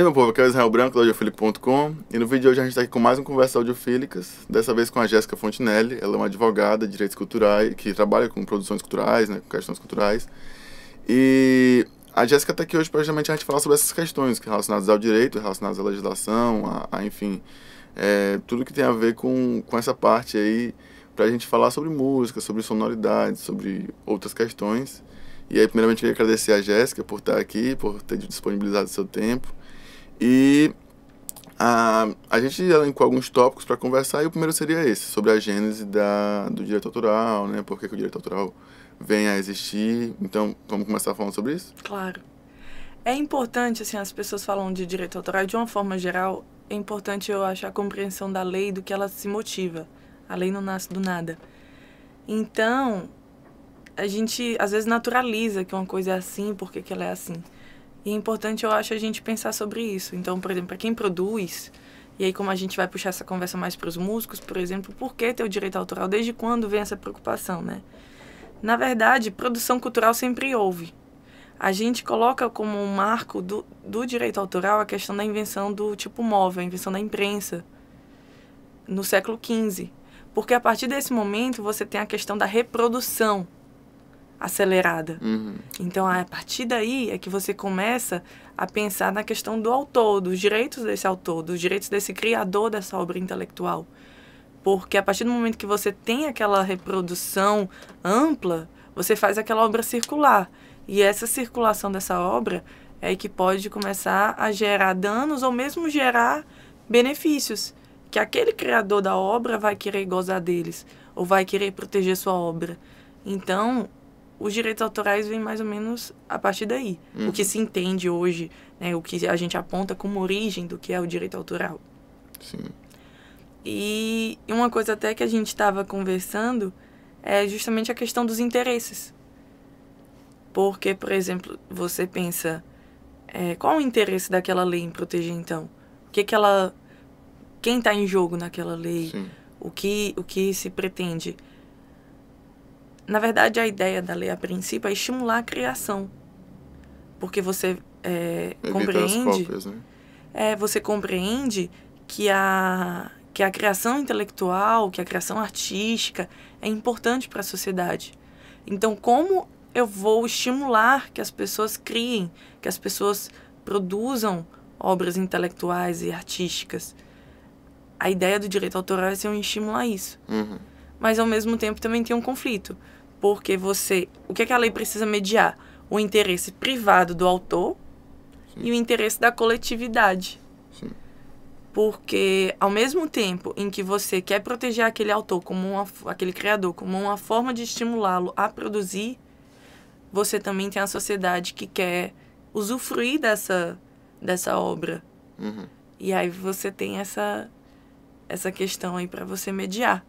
aí, meu povo, aqui é o Israel Branco, da Audiofilic.com e no vídeo de hoje a gente está aqui com mais um Conversa Audiofílicas, dessa vez com a Jéssica Fontinelli, ela é uma advogada de direitos culturais, que trabalha com produções culturais, né, com questões culturais, e a Jéssica está aqui hoje para justamente a gente falar sobre essas questões relacionadas ao direito, relacionadas à legislação, a, a enfim, é, tudo que tem a ver com, com essa parte aí, para a gente falar sobre música, sobre sonoridade, sobre outras questões, e aí, primeiramente, eu queria agradecer a Jéssica por estar tá aqui, por ter disponibilizado seu tempo. E a, a gente elencou alguns tópicos para conversar e o primeiro seria esse, sobre a gênese da, do direito autoral, né? Por que, que o direito autoral vem a existir. Então, vamos começar falando sobre isso? Claro. É importante, assim, as pessoas falam de direito autoral de uma forma geral, é importante, eu acho, a compreensão da lei, do que ela se motiva. A lei não nasce do nada. Então, a gente às vezes naturaliza que uma coisa é assim, porque que ela é assim. E é importante, eu acho, a gente pensar sobre isso. Então, por exemplo, para quem produz, e aí como a gente vai puxar essa conversa mais para os músicos, por exemplo, por que ter o direito autoral? Desde quando vem essa preocupação, né? Na verdade, produção cultural sempre houve. A gente coloca como um marco do, do direito autoral a questão da invenção do tipo móvel, a invenção da imprensa, no século XV. Porque a partir desse momento você tem a questão da reprodução acelerada. Uhum. Então, a partir daí é que você começa a pensar na questão do autor, dos direitos desse autor, dos direitos desse criador dessa obra intelectual. Porque a partir do momento que você tem aquela reprodução ampla, você faz aquela obra circular. E essa circulação dessa obra é que pode começar a gerar danos ou mesmo gerar benefícios que aquele criador da obra vai querer gozar deles ou vai querer proteger sua obra. Então, os direitos autorais vêm mais ou menos a partir daí. Uhum. O que uhum. se entende hoje, né, o que a gente aponta como origem do que é o direito autoral. Sim. E uma coisa até que a gente estava conversando é justamente a questão dos interesses. Porque, por exemplo, você pensa, é, qual o interesse daquela lei em proteger então? O que, que ela. Quem está em jogo naquela lei? Sim. O que, o que se pretende? Na verdade, a ideia da lei, a princípio, é estimular a criação. Porque você é, compreende. Cópias, né? é, você compreende que a, que a criação intelectual, que a criação artística é importante para a sociedade. Então, como eu vou estimular que as pessoas criem, que as pessoas produzam obras intelectuais e artísticas? A ideia do direito autoral é ser um estímulo a isso. Uhum. Mas, ao mesmo tempo, também tem um conflito porque você. O que, é que a lei precisa mediar? O interesse privado do autor Sim. e o interesse da coletividade. Sim. Porque, ao mesmo tempo em que você quer proteger aquele autor, como uma, aquele criador, como uma forma de estimulá-lo a produzir, você também tem a sociedade que quer usufruir dessa, dessa obra. Uhum. E aí você tem essa, essa questão aí para você mediar.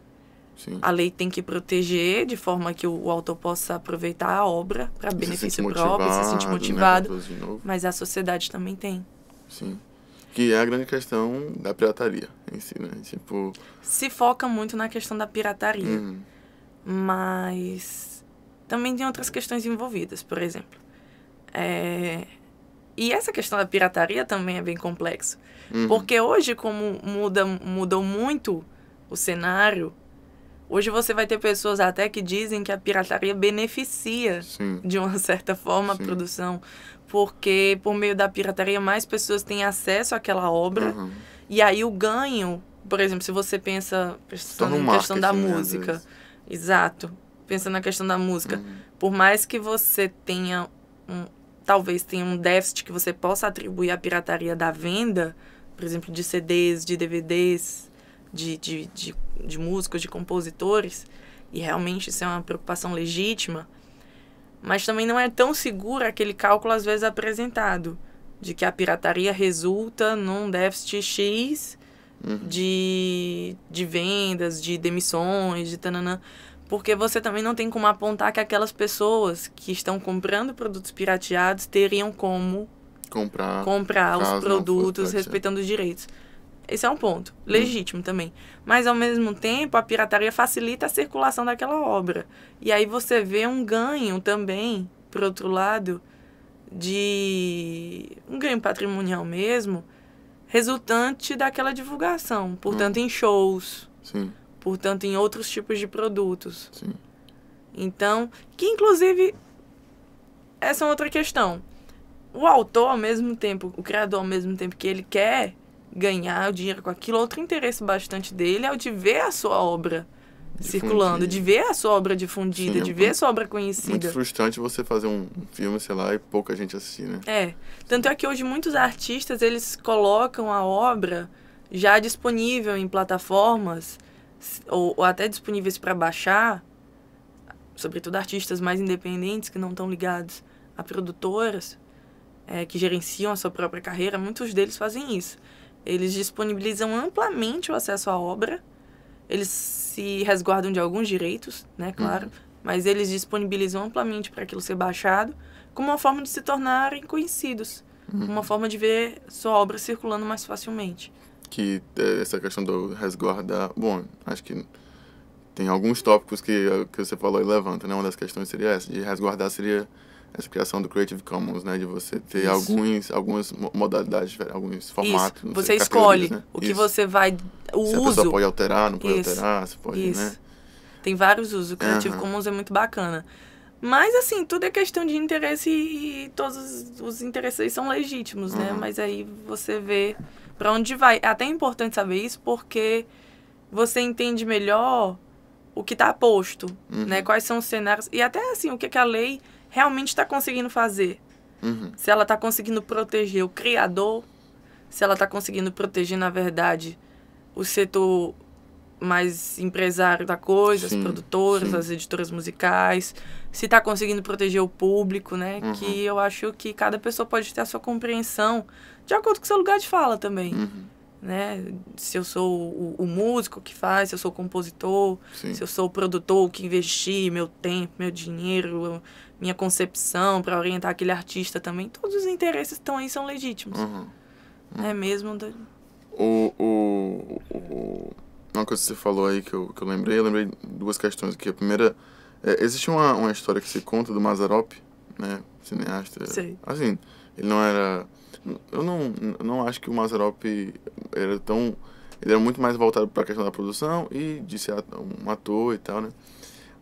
Sim. A lei tem que proteger de forma que o, autor possa aproveitar a obra para benefício se próprio, se sentir motivado. Né, mas a sociedade também tem. Sim. Que é a grande questão da pirataria em si, né? Tipo... Se foca muito na questão da pirataria. Uhum. Mas também tem outras questões envolvidas, por exemplo. É... E essa questão da pirataria também é bem complexo. Uhum. Porque hoje, como muda, mudou muito o cenário, Hoje você vai ter pessoas até que dizem que a pirataria beneficia, Sim. de uma certa forma, Sim. a produção, porque por meio da pirataria mais pessoas têm acesso àquela obra uhum. e aí o ganho, por exemplo, se você pensa pensando na questão da né, música, exato, pensando na questão da música, uhum. por mais que você tenha um, talvez tenha um déficit que você possa atribuir à pirataria da venda, por exemplo, de CDs, de DVDs, de, de, de, de músicos, de compositores, e realmente isso é uma preocupação legítima, mas também não é tão seguro aquele cálculo às vezes apresentado, de que a pirataria resulta num déficit X uhum. de, de vendas, de demissões, de tananã, porque você também não tem como apontar que aquelas pessoas que estão comprando produtos pirateados teriam como comprar, comprar os produtos respeitando os direitos. Esse é um ponto, hum. legítimo também. Mas, ao mesmo tempo, a pirataria facilita a circulação daquela obra. E aí você vê um ganho também, por outro lado, de. um ganho patrimonial mesmo, resultante daquela divulgação. Portanto, hum. em shows. Sim. Portanto, em outros tipos de produtos. Sim. Então, que inclusive. Essa é outra questão. O autor, ao mesmo tempo, o criador, ao mesmo tempo que ele quer ganhar o dinheiro com aquilo. Outro interesse bastante dele é o de ver a sua obra circulando, de ver a sua obra difundida, Sim, de é ver a sua obra conhecida. Muito frustrante você fazer um filme, sei lá, e pouca gente assistir, né? É. Tanto é que hoje muitos artistas, eles colocam a obra já disponível em plataformas ou, ou até disponíveis para baixar, sobretudo artistas mais independentes que não estão ligados a produtoras, é, que gerenciam a sua própria carreira, muitos deles fazem isso. Eles disponibilizam amplamente o acesso à obra. Eles se resguardam de alguns direitos, né, uhum. claro, uhum. mas eles disponibilizam amplamente para aquilo ser baixado, como uma forma de se tornarem conhecidos, uhum. uma forma de ver sua obra circulando mais facilmente. Que é, essa questão do resguardar, bom, acho que tem alguns tópicos que que você falou e levanta, né? Uma das questões seria essa, de resguardar seria essa criação do Creative Commons, né? De você ter alguns, algumas modalidades, alguns formatos. Isso. Você sei, escolhe né? o que você vai. O Se uso. pode alterar, não pode Isso. alterar, você pode, né? Isso. né? Tem vários usos. O Creative uhum. Commons é muito bacana. Mas, assim, tudo é questão de interesse e todos os, interesses são legítimos, uhum. né? Mas aí você vê para onde vai. É até importante saber isso porque você entende melhor o que está posto, né? uhum. né? Quais são os cenários. E até, assim, o que, que a lei realmente está conseguindo fazer. Uhum. Se ela está conseguindo proteger o criador, se ela está conseguindo proteger, na verdade, o setor mais empresário da coisa, sim, as produtoras, sim. as editoras musicais, se está conseguindo proteger o público, né? Uhum. Que eu acho que cada pessoa pode ter a sua compreensão de acordo com o seu lugar de fala também. Uhum. Né? Se eu sou o, o, músico que faz, se eu sou o compositor, sim. se eu sou o produtor que investi meu tempo, meu dinheiro, minha concepção, para orientar aquele artista também. Todos os interesses estão aí são legítimos. Uhum. Uhum. É mesmo. Do... O, o, o, uma coisa que você falou aí que eu, que eu lembrei, eu lembrei duas questões aqui. A primeira, é, existe uma, uma história que se conta do Mazarop, né? Cineasta. Sei. Assim, ele não era. Eu não, não acho que o Mazarop era tão. Ele era muito mais voltado para a questão da produção e de ser um ator e tal, né?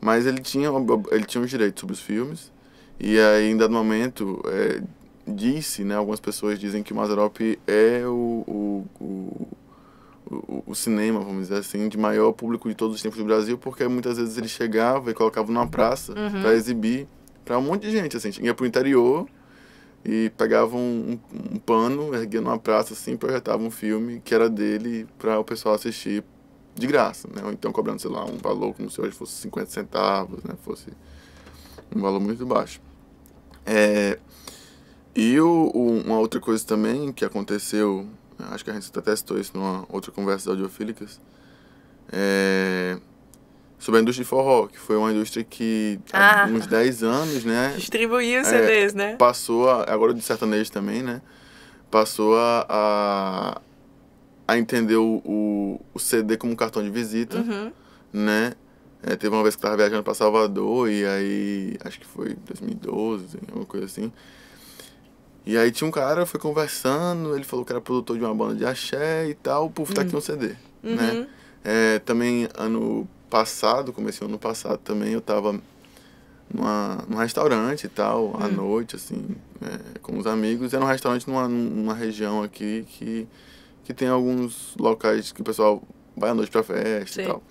Mas ele tinha, ele tinha os direitos sobre os filmes. E aí, em dado momento, é, disse, né, algumas pessoas dizem que o Mazarop é o, o, o, o, cinema, vamos dizer assim, de maior público de todos os tempos do Brasil, porque muitas vezes ele chegava e colocava numa praça uhum. para exibir para um monte de gente, assim, ia pro interior e pegava um, um, um pano, erguia numa praça, assim, projetava um filme que era dele para o pessoal assistir de graça, né? Ou então cobrando, sei lá, um valor como se hoje fosse 50 centavos, né? Fosse um valor muito baixo. É, e o, o, uma outra coisa também que aconteceu, acho que a gente até testou isso numa outra conversa da Audiofílicas, é, sobre a indústria de forró, que foi uma indústria que há ah, uns 10 anos, né? Distribuiu CDs, é, né? Passou, a, agora de sertanejo também, né? Passou a, a a entender o, o, o CD como um cartão de visita, uhum. né? É, teve uma vez que eu tava viajando para Salvador, e aí, acho que foi 2012, assim, alguma coisa assim. E aí tinha um cara, foi conversando, ele falou que era produtor de uma banda de axé e tal, puf, tá uhum. aqui um CD, uhum. né? É, também ano passado, comecei ano passado também, eu tava numa, num restaurante e tal, uhum. à hum. noite, assim, é, com os amigos. Era um restaurante numa, numa região aqui que que tem alguns locais que o pessoal vai à noite pra festa Sim. e tal.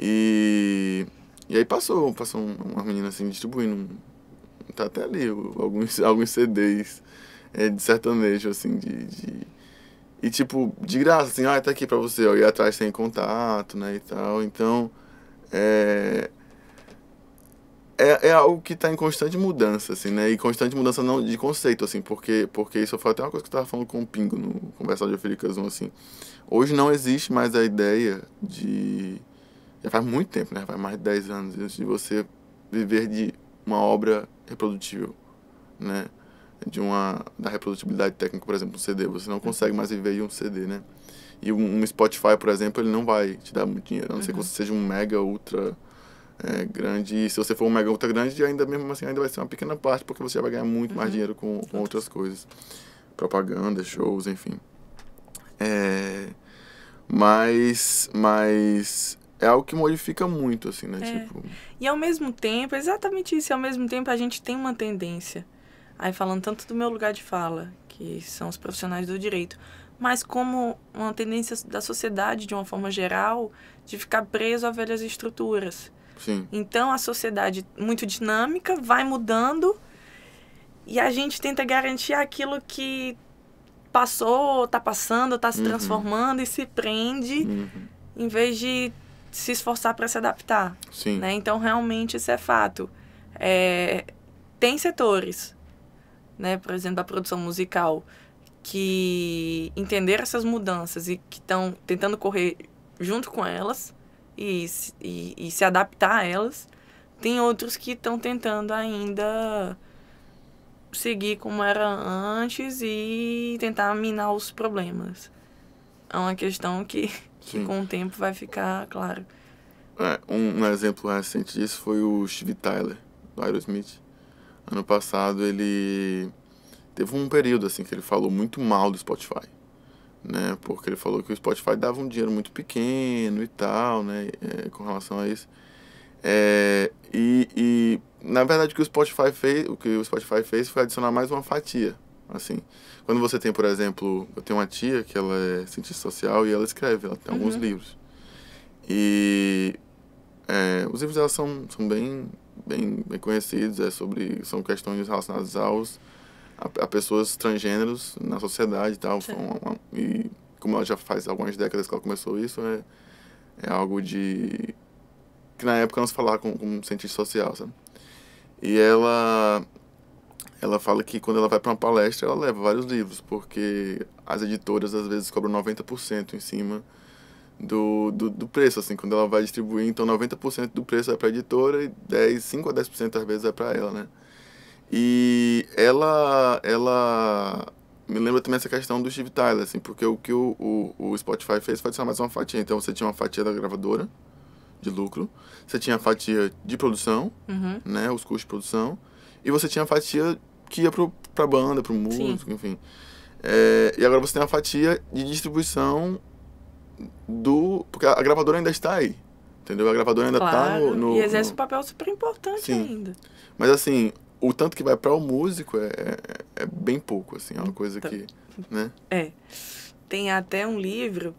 E, e aí passou, passou uma menina assim distribuindo. Tá até ali alguns, alguns CDs é, de sertanejo, assim, de, de, E tipo, de graça, assim, ah, tá aqui pra você, ó. E atrás tem contato, né? E tal. Então. É, é, é algo que está em constante mudança, assim, né? E constante mudança não de conceito, assim, porque, porque isso eu até uma coisa que eu estava falando com o Pingo no Conversar de Afiricas 1, assim. Hoje não existe mais a ideia de. Já faz muito tempo, né? Faz mais de 10 anos de você viver de uma obra reprodutível, né? De uma, da reprodutibilidade técnica, por exemplo, um CD. Você não consegue mais viver de um CD, né? E um, um Spotify, por exemplo, ele não vai te dar muito dinheiro, a não uhum. ser que uhum. você seja um mega, ultra é, grande. E se você for um mega ultra grande, ainda mesmo assim ainda vai ser uma pequena parte, porque você vai ganhar muito uhum. mais dinheiro com, com, outras coisas. Propaganda, shows, enfim. É, mas, mas é algo que modifica muito, assim, né? É. Tipo... E ao mesmo tempo, exatamente isso, ao mesmo tempo a gente tem uma tendência. Aí falando tanto do meu lugar de fala, que são os profissionais do direito, mas como uma tendência da sociedade, de uma forma geral, de ficar preso a velhas estruturas. Sim. Então a sociedade muito dinâmica vai mudando e a gente tenta garantir aquilo que passou, está passando, está se uhum. transformando e se prende uhum. em vez de se esforçar para se adaptar. Sim. Né? Então realmente isso é fato. É, tem setores, né? Por exemplo, da produção musical que entenderam essas mudanças e que estão tentando correr junto com elas e, e, e se adaptar a elas. Tem outros que estão tentando ainda seguir como era antes e tentar minar os problemas. É uma questão que, que com o tempo vai ficar claro. É, um, um, exemplo recente disso foi o Steve Tyler, do Aerosmith. Ano passado ele teve um período assim que ele falou muito mal do Spotify né? Porque ele falou que o Spotify dava um dinheiro muito pequeno e tal, né? É, com relação a isso. É, e, e, na verdade o que o Spotify fez, o que o Spotify fez foi adicionar mais uma fatia, assim. Quando você tem, por exemplo, eu tenho uma tia que ela é cientista social e ela escreve, ela tem uhum. alguns livros. E é, os livros dela são, são bem, bem, bem conhecidos, é sobre, são questões relacionadas aos a, a pessoas transgêneros na sociedade e tal. Uma, uma, e como ela já faz algumas décadas que ela começou isso, é, é algo de. que na época não se falava como, como cientista social, sabe? E ela. Ela fala que quando ela vai para uma palestra, ela leva vários livros, porque as editoras às vezes cobram 90% em cima do, do, do, preço, assim, quando ela vai distribuir. Então, 90% do preço é para a editora e 10, 5 a 10% às vezes é para ela, né? E ela, ela me lembra também essa questão do Steve Tyler, assim, porque o que o, o, o Spotify fez foi adicionar mais uma fatia. Então você tinha uma fatia da gravadora de lucro, você tinha a fatia de produção, uhum. né, os custos de produção, e você tinha a fatia que ia pro, pra banda, pro músico, Sim. enfim. É, e agora você tem a fatia de distribuição do. Porque a gravadora ainda está aí. Entendeu? A gravadora ainda está no, no, E exerce no... um papel super importante Sim. ainda. Mas assim, o tanto que vai para o músico é, é, é, bem pouco, assim, é uma então, coisa então, que, né? É. Tem até um livro,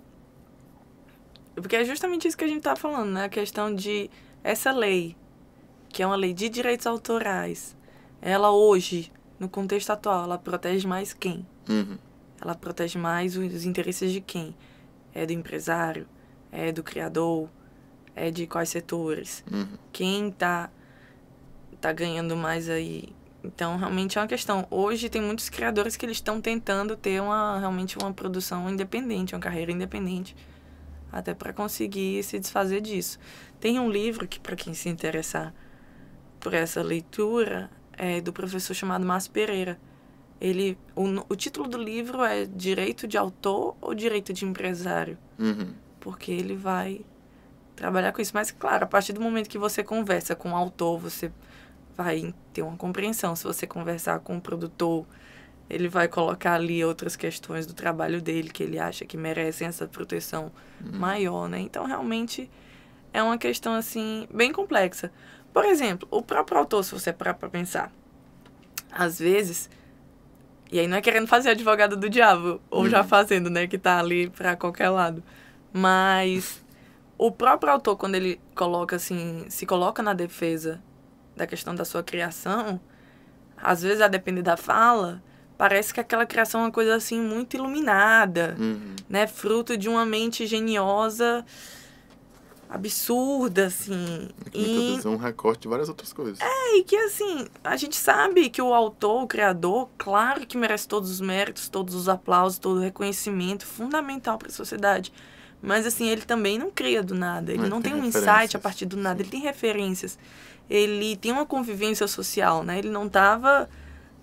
porque é justamente isso que a gente tá falando, né? A questão de essa lei, que é uma lei de direitos autorais, ela hoje, no contexto atual, ela protege mais quem? Uhum. Ela protege mais os interesses de quem? É do empresário? É do criador? É de quais setores? Uhum. Quem tá tá ganhando mais aí. Então, realmente é uma questão. Hoje tem muitos criadores que eles estão tentando ter uma realmente uma produção independente, uma carreira independente, até para conseguir se desfazer disso. Tem um livro que para quem se interessar por essa leitura é do professor chamado Márcio Pereira. Ele o, o título do livro é Direito de Autor ou Direito de Empresário? Uhum. Porque ele vai trabalhar com isso. Mas, claro, a partir do momento que você conversa com o autor, você vai ter uma compreensão. Se você conversar com o produtor, ele vai colocar ali outras questões do trabalho dele que ele acha que merecem essa proteção uhum. maior, né? Então, realmente é uma questão assim bem complexa. Por exemplo, o próprio autor, se você parar para pensar, às vezes e aí não é querendo fazer advogado do diabo ou já uhum. fazendo, né, que tá ali para qualquer lado. Mas o próprio autor quando ele coloca assim, se coloca na defesa da questão da sua criação, às vezes, a depender da fala, parece que aquela criação é uma coisa assim muito iluminada, uhum. né? Fruto de uma mente geniosa absurda, assim. É e introdução, é um recorte de várias outras coisas. É, e que assim, a gente sabe que o autor, o criador, claro que merece todos os méritos, todos os aplausos, todo o reconhecimento fundamental para a sociedade. Mas assim, ele também não cria do nada, ele não tem, tem um insight a partir do nada, sim. ele tem referências ele tem uma convivência social, né? Ele não estava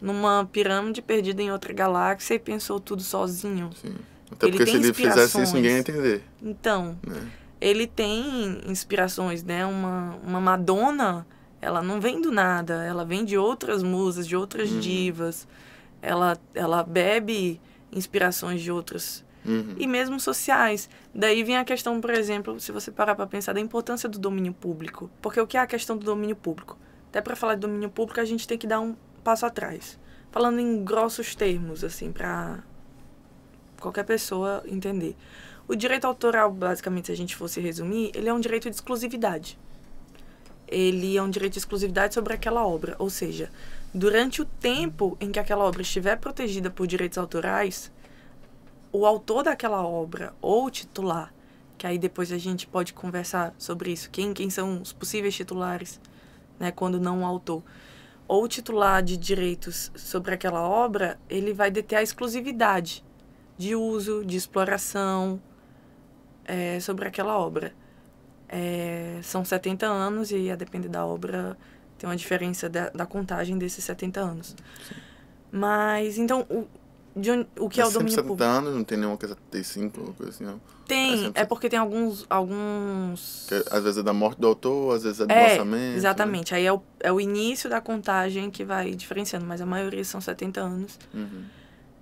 numa pirâmide perdida em outra galáxia e pensou tudo sozinho. Sim. Até ele porque se ele fizesse isso, ninguém ia entender. Então, né? ele tem inspirações, né? Uma, uma Madonna, ela não vem do nada, ela vem de outras musas, de outras hum. divas. Ela, ela bebe inspirações de outras uhum. e mesmo sociais. Daí vem a questão, por exemplo, se você parar para pensar da importância do domínio público, porque o que é a questão do domínio público? Até para falar de domínio público, a gente tem que dar um passo atrás. Falando em grossos termos, assim, para qualquer pessoa entender. O direito autoral, basicamente, se a gente fosse resumir, ele é um direito de exclusividade. Ele é um direito de exclusividade sobre aquela obra, ou seja, durante o tempo em que aquela obra estiver protegida por direitos autorais, o autor daquela obra ou o titular, que aí depois a gente pode conversar sobre isso, quem, quem são os possíveis titulares, né, quando não o autor, ou o titular de direitos sobre aquela obra, ele vai deter a exclusividade de uso, de exploração é, sobre aquela obra. É, são 70 anos e, a depender da obra, tem uma diferença da, da contagem desses 70 anos. Sim. Mas, então, o, de onde, o que é, é o domínio público. anos, não tem nenhuma que é 75, coisa assim, não. Tem, é, é porque tem alguns. alguns... Que, às vezes é da morte do autor, às vezes é do é, lançamento. Né? Exatamente. Né? Aí é o, é o início da contagem que vai diferenciando, mas a maioria são 70 anos. Uhum.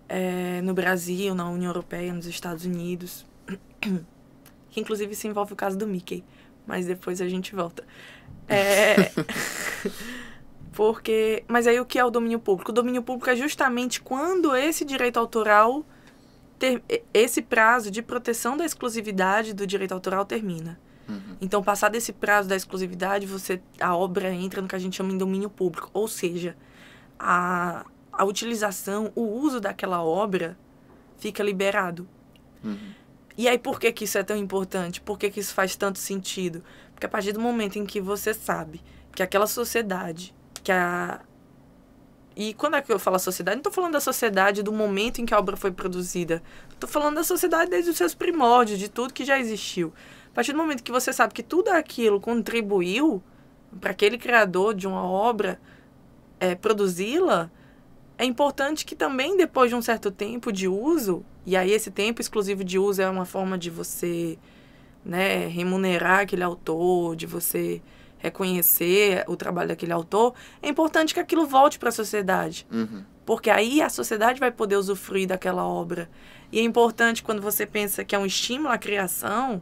É, no Brasil, na União Europeia, nos Estados Unidos. Que inclusive se envolve o caso do Mickey. Mas depois a gente volta. É. Porque, mas aí o que é o domínio público? O domínio público é justamente quando esse direito autoral ter, esse prazo de proteção da exclusividade do direito autoral termina. Uhum. Então, passado esse prazo da exclusividade, você a obra entra no que a gente chama de domínio público, ou seja, a, a utilização, o uso daquela obra fica liberado. Uhum. E aí, por que, que isso é tão importante? Por que, que isso faz tanto sentido? Porque a partir do momento em que você sabe que aquela sociedade que a e quando é eu falo sociedade, não estou falando da sociedade do momento em que a obra foi produzida. Estou falando da sociedade desde os seus primórdios, de tudo que já existiu. A partir do momento que você sabe que tudo aquilo contribuiu para aquele criador de uma obra é, produzi-la, é importante que também depois de um certo tempo de uso, e aí esse tempo exclusivo de uso é uma forma de você né, remunerar aquele autor, de você é conhecer o trabalho daquele autor, é importante que aquilo volte para a sociedade. Uhum. Porque aí a sociedade vai poder usufruir daquela obra. E é importante quando você pensa que é um estímulo à criação,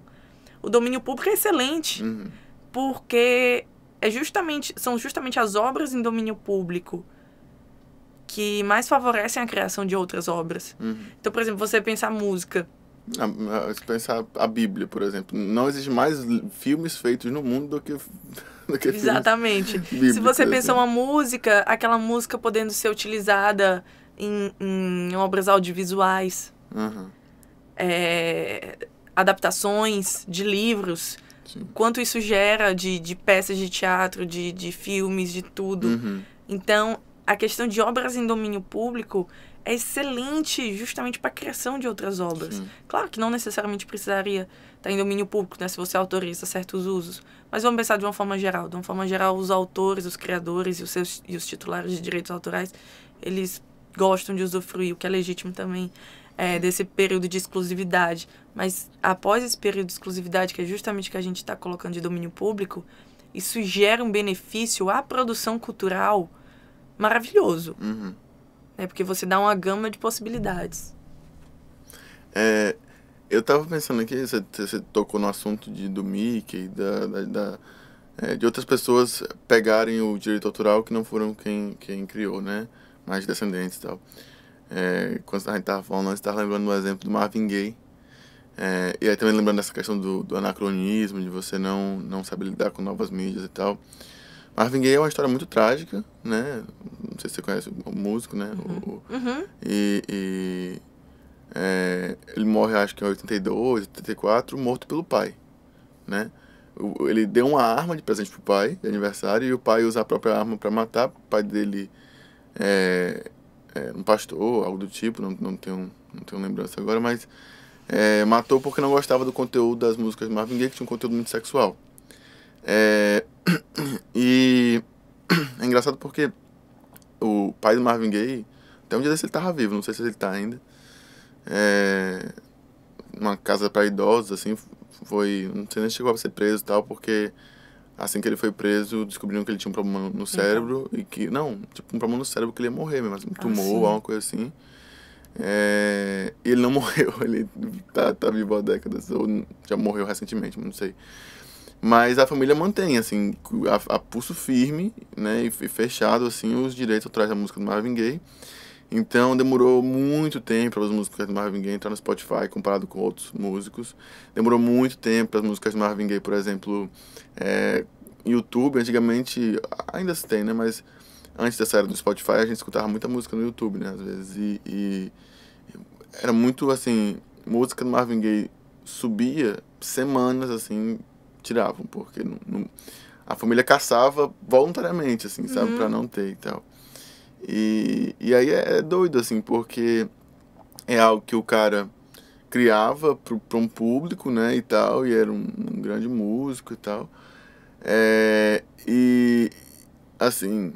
o domínio público é excelente. Uhum. Porque é justamente, são justamente as obras em domínio público que mais favorecem a criação de outras obras. Uhum. Então, por exemplo, você pensar música. Se pensar a Bíblia, por exemplo, não existe mais filmes feitos no mundo do que Exatamente. Se você né? pensar uma música, aquela música podendo ser utilizada em, em obras audiovisuais, uhum. é, adaptações de livros, Sim. quanto isso gera de, de peças de teatro, de, de filmes, de tudo. Uhum. Então, a questão de obras em domínio público é excelente justamente para a criação de outras obras. Sim. Claro que não necessariamente precisaria estar tá em domínio público, né, se você autoriza certos usos, mas vamos pensar de uma forma geral. De uma forma geral, os autores, os criadores e os, seus, e os titulares de direitos autorais, eles gostam de usufruir, o que é legítimo também, é, desse período de exclusividade. Mas após esse período de exclusividade, que é justamente o que a gente está colocando de domínio público, isso gera um benefício à produção cultural maravilhoso. Uhum. Né? Porque você dá uma gama de possibilidades. É, eu estava pensando aqui, você, você, tocou no assunto de, do Mickey, da, da, da é, de outras pessoas pegarem o direito autoral que não foram quem, quem criou, né? Mais descendentes e tal. É, quando a gente estava falando, a gente tava lembrando do exemplo do Marvin Gaye. É, e aí também lembrando dessa questão do, do, anacronismo, de você não, não saber lidar com novas mídias e tal. Marvin Gaye é uma história muito trágica, né? Não sei se você conhece o músico, né? Uhum. O, uhum. E, e é, ele morre, acho que em 82, 84, morto pelo pai, né? ele deu uma arma de presente pro pai, de aniversário, e o pai usa a própria arma para matar. O pai dele é, é, um pastor, algo do tipo, não, não, tenho, não tenho lembrança agora, mas é, matou porque não gostava do conteúdo das músicas de Marvin Gaye, que tinha um conteúdo muito sexual. É, e é engraçado porque o pai do Marvin Gaye, até um dia desse ele tava vivo, não sei se ele tá ainda. É, uma casa para idosos, assim, foi, não sei nem se chegou a ser preso e tal, porque assim que ele foi preso, descobriram que ele tinha um problema no então. cérebro e que, não, tipo, um problema no cérebro que ele ia morrer mesmo, assim, um ah, tumor ou alguma coisa assim. É, ele não morreu, ele tá, tá vivo há décadas, ou já morreu recentemente, não sei. Mas a família mantém, assim, a, a pulso firme, né, e fechado, assim, os direitos atrás da música do Marvin Gaye. Então demorou muito tempo para as músicas do Marvin Gaye entrar no Spotify comparado com outros músicos. Demorou muito tempo para as músicas do Marvin Gaye, por exemplo, é, YouTube. Antigamente, ainda se tem, né? Mas antes dessa era do Spotify, a gente escutava muita música no YouTube, né? Às vezes. E, e era muito assim: música do Marvin Gaye subia semanas, assim, tiravam, porque não, não, a família caçava voluntariamente, assim, sabe, uhum. para não ter e tal. E, e aí é, é doido, assim, porque é algo que o cara criava para um público, né, e tal, e era um, um grande músico e tal. É, e, assim,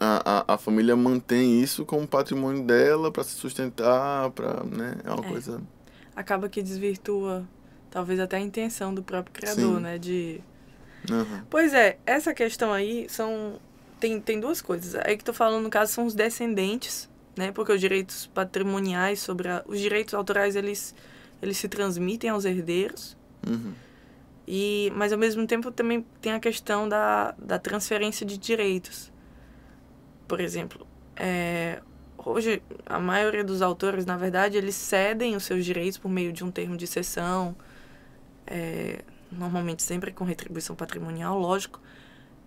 a, a, a, família mantém isso como patrimônio dela para se sustentar, para, né, é uma é. coisa... Acaba que desvirtua Talvez até a intenção do próprio criador, Sim. né? De. Uhum. Pois é, essa questão aí são. Tem, tem duas coisas. Aí que tô falando, no caso, são os descendentes, né? Porque os direitos patrimoniais sobre. A... Os direitos autorais, eles, eles se transmitem aos herdeiros. Uhum. E, mas ao mesmo tempo também tem a questão da, da transferência de direitos. Por exemplo, é, hoje a maioria dos autores, na verdade, eles cedem os seus direitos por meio de um termo de cessão, é, normalmente sempre com retribuição patrimonial, lógico,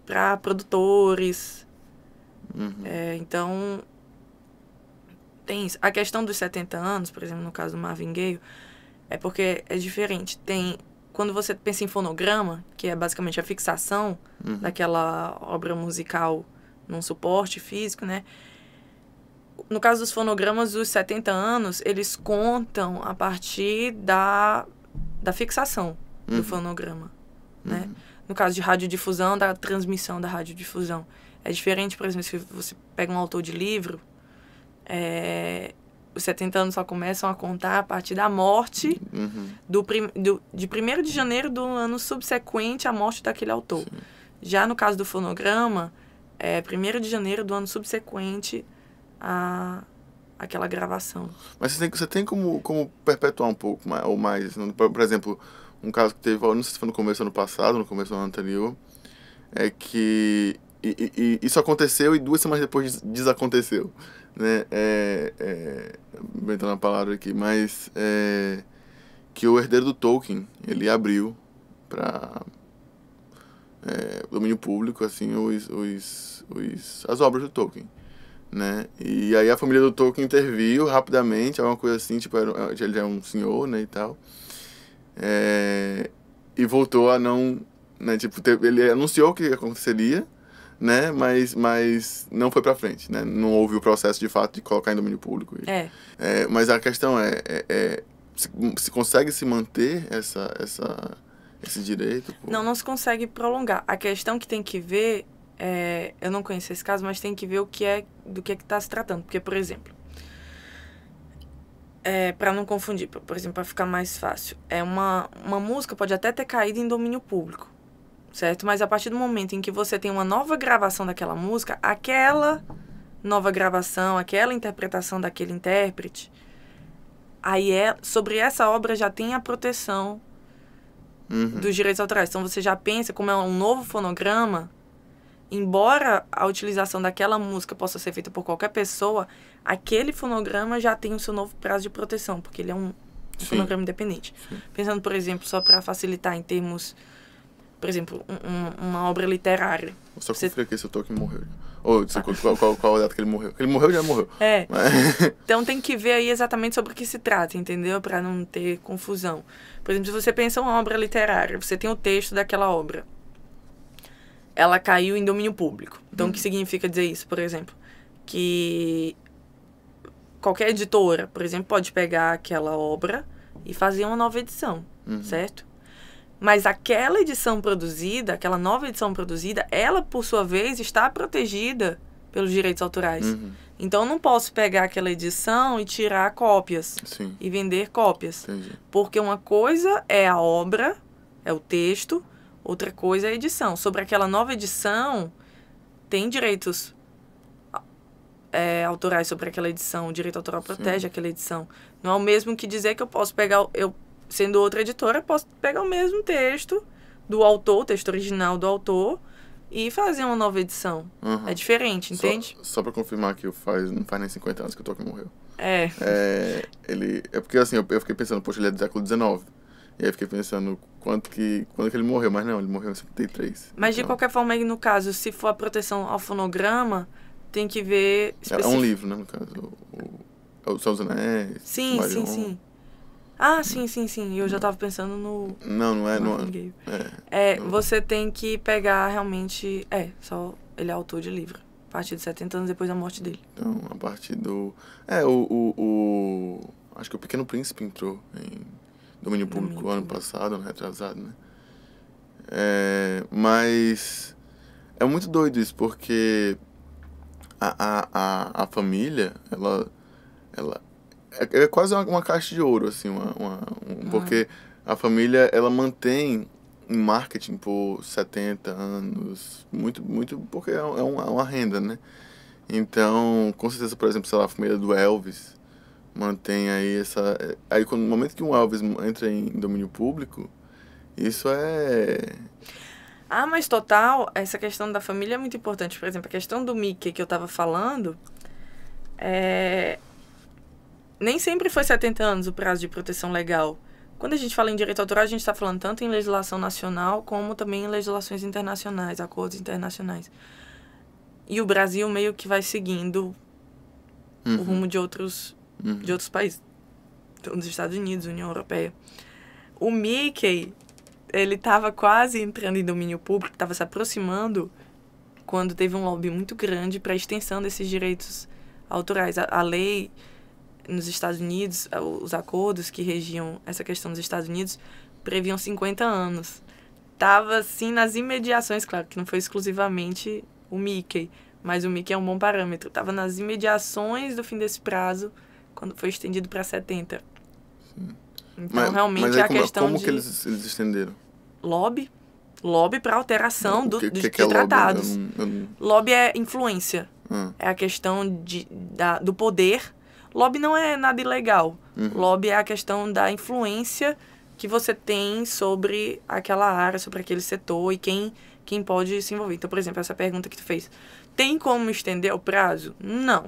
para produtores. Uhum. É, então, tem isso. A questão dos 70 anos, por exemplo, no caso do Marvin Gaye, é porque é diferente. Tem quando você pensa em fonograma, que é basicamente a fixação uhum. daquela obra musical num suporte físico, né? No caso dos fonogramas, os 70 anos, eles contam a partir da da fixação uhum. do fonograma. Uhum. Né? No caso de radiodifusão, da transmissão da radiodifusão. É diferente, por exemplo, se você pega um autor de livro, é, os 70 anos só começam a contar a partir da morte uhum. do, do, de 1 de janeiro do ano subsequente à morte daquele autor. Sim. Já no caso do fonograma, é 1 de janeiro do ano subsequente à, aquela gravação. Mas você tem, você tem como, como perpetuar um pouco, mais, ou mais, por exemplo, um caso que teve, não sei se foi no começo do ano passado, no começo do ano anterior, é que e, e, isso aconteceu e duas semanas depois desaconteceu, né? É, é, inventando a palavra aqui, mas é, que o herdeiro do Tolkien ele abriu para é, domínio público assim os, os, os, as obras do Tolkien né? E aí a família do Tolkien interviu rapidamente, alguma coisa assim, tipo, era, é, ele é um senhor, né, e tal. É, e voltou a não, né, tipo, teve, ele anunciou que aconteceria, né, mas, mas não foi para frente, né? Não houve o processo, de fato, de colocar em domínio público. É. é mas a questão é, é, é se, se, consegue se manter essa, essa, esse direito? Pô? Não, não se consegue prolongar. A questão que tem que ver é, eu não conheço esse caso, mas tem que ver o que é do que é que está se tratando. Porque, por exemplo, é, para não confundir, por exemplo, para ficar mais fácil, é uma, uma música pode até ter caído em domínio público, certo? Mas a partir do momento em que você tem uma nova gravação daquela música, aquela nova gravação, aquela interpretação daquele intérprete, aí é sobre essa obra já tem a proteção uhum. dos direitos autorais. Então você já pensa como é um novo fonograma embora a utilização daquela música possa ser feita por qualquer pessoa, aquele fonograma já tem o seu novo prazo de proteção, porque ele é um, um fonograma independente. Sim. Pensando, por exemplo, só para facilitar em termos, por exemplo, um, um, uma obra literária. só Você... conferir aqui se o Tolkien morreu. Ou ah. qual, qual, qual a data que ele morreu. Ele morreu já morreu. É. Mas... Então tem que ver aí exatamente sobre o que se trata, entendeu? Para não ter confusão. Por exemplo, se você pensa uma obra literária, você tem o texto daquela obra ela caiu em domínio público. Então, o que uhum. significa dizer isso, por exemplo? Que qualquer editora, por exemplo, pode pegar aquela obra e fazer uma nova edição, uhum. certo? Mas aquela edição produzida, aquela nova edição produzida, ela, por sua vez, está protegida pelos direitos autorais. Uhum. Então, eu não posso pegar aquela edição e tirar cópias Sim. e vender cópias. Entendi. Porque uma coisa é a obra, é o texto, Outra coisa é a edição. Sobre aquela nova edição, tem direitos é, autorais sobre aquela edição. O direito autoral protege Sim. aquela edição. Não é o mesmo que dizer que eu posso pegar, eu sendo outra editora, posso pegar o mesmo texto do autor, o texto original do autor, e fazer uma nova edição. Uhum. É diferente, entende? Só, só confirmar que faz, não faz nem 50 anos que o Tolkien morreu. É. é. ele, é porque assim, eu, eu fiquei pensando, poxa, ele é do século XIX. E aí fiquei pensando quanto que, quando que ele morreu, mas não, ele morreu em 73. Mas então, de qualquer forma, no caso, se for a proteção ao fonograma, tem que ver... Especific... É, é um livro, né, no caso. O, é o, São Sim, sim, sim. Ah, sim, sim, sim. Eu já estava pensando no. Não, não é. No não, é, é, é não. Você tem que pegar realmente. É, só. Ele é autor de livro. A partir de 70 anos depois da morte dele. Então, a partir do. É, o. o, o acho que o Pequeno Príncipe entrou em domínio público ano passado, ano né, retrasado, né? É, mas é muito doido isso, porque a, a, a, família, ela, ela é, é quase uma, uma, caixa de ouro, assim, uma, uma um, ah. porque a família, ela mantém um marketing por 70 anos, muito, muito porque é, é, uma, é uma renda, né? Então, com certeza, por exemplo, sei lá, a família do Elvis, mantém aí essa. É, aí, no momento que um Alves entra em domínio público, isso é. Ah, mas total, essa questão da família é muito importante. Por exemplo, a questão do Mickey que eu tava falando. É... Nem sempre foi 70 anos o prazo de proteção legal. Quando a gente fala em direito autoral, a gente está falando tanto em legislação nacional como também em legislações internacionais, acordos internacionais. E o Brasil meio que vai seguindo uhum. o rumo de outros uhum. de outros países. Então, dos Estados Unidos, União Europeia. O Mickey, ele estava quase entrando em domínio público, estava se aproximando quando teve um lobby muito grande para a extensão desses direitos autorais. A, a, lei nos Estados Unidos, os acordos que regiam essa questão nos Estados Unidos previam 50 anos. Tava assim nas imediações, claro que não foi exclusivamente o Mickey, mas o Mickey é um bom parâmetro. Tava nas imediações do fim desse prazo quando foi estendido para 70. Sim. Então, mas, realmente, mas é aí, a como, é? questão como de... Como que eles, eles estenderam? Lobby. Lobby para alteração do, que, do, que de, que é é tratados. Lobby? Eu não, eu não... lobby é influência. Ah. É a questão de, da, do poder. Lobby não é nada ilegal. Uhum. Lobby é a questão da influência que você tem sobre aquela área, sobre aquele setor e quem, quem pode se envolver. Então, por exemplo, essa pergunta que tu fez. Tem como estender o prazo? Não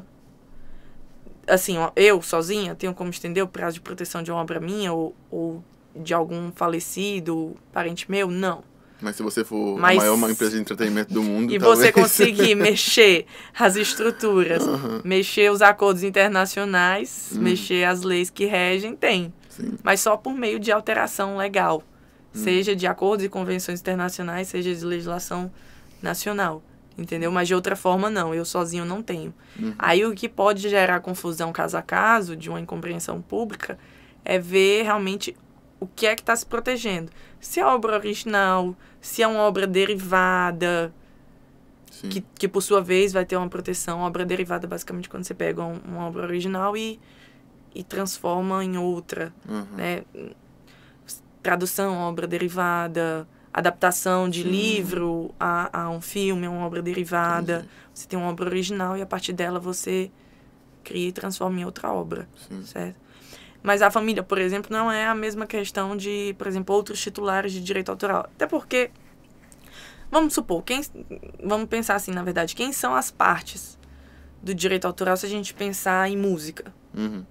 assim, eu sozinha tenho como estender o prazo de proteção de uma obra minha ou, ou de algum falecido, parente meu, não. Mas se você for Mas... a maior empresa de entretenimento do mundo. E talvez... você conseguir mexer as estruturas, uhum. mexer os acordos internacionais, uhum. mexer as leis que regem, tem. Sim. Mas só por meio de alteração legal. Uhum. Seja de acordos e convenções internacionais, seja de legislação nacional entendeu? Mas de outra forma, não, eu sozinho não tenho. Uhum. Aí o que pode gerar confusão caso a caso, de uma incompreensão pública, é ver realmente o que é que está se protegendo. Se é obra original, se é uma obra derivada, que, que por sua vez vai ter uma proteção. Obra derivada, basicamente, quando você pega um, uma obra original e, e transforma em outra, uhum. né? Tradução, obra derivada, adaptação de Sim. livro a, a um filme, a uma obra derivada. Entendi. Você tem uma obra original e a partir dela você cria e transforma em outra obra, Sim. certo? Mas a família, por exemplo, não é a mesma questão de, por exemplo, outros titulares de direito autoral. Até porque, vamos supor, quem, vamos pensar assim, na verdade, quem são as partes do direito autoral se a gente pensar em música? Uhum.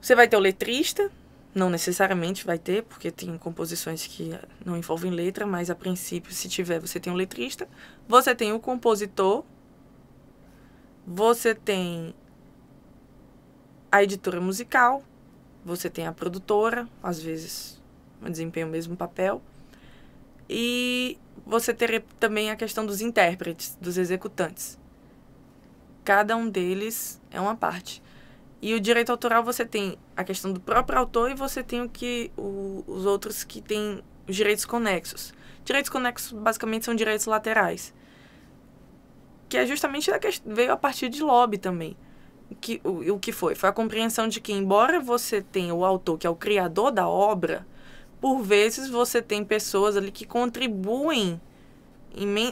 Você vai ter o letrista, não necessariamente vai ter, porque tem composições que não envolvem letra, mas a princípio, se tiver, você tem um letrista, você tem o um compositor, você tem a editora musical, você tem a produtora, às vezes desempenha o mesmo papel, e você ter também a questão dos intérpretes, dos executantes. Cada um deles é uma parte. E o direito autoral você tem a questão do próprio autor e você tem o que o, os outros que têm os direitos conexos. Direitos conexos basicamente são direitos laterais, que é justamente que veio a partir de lobby também. Que, o, o que foi? Foi a compreensão de que, embora você tenha o autor, que é o criador da obra, por vezes você tem pessoas ali que contribuem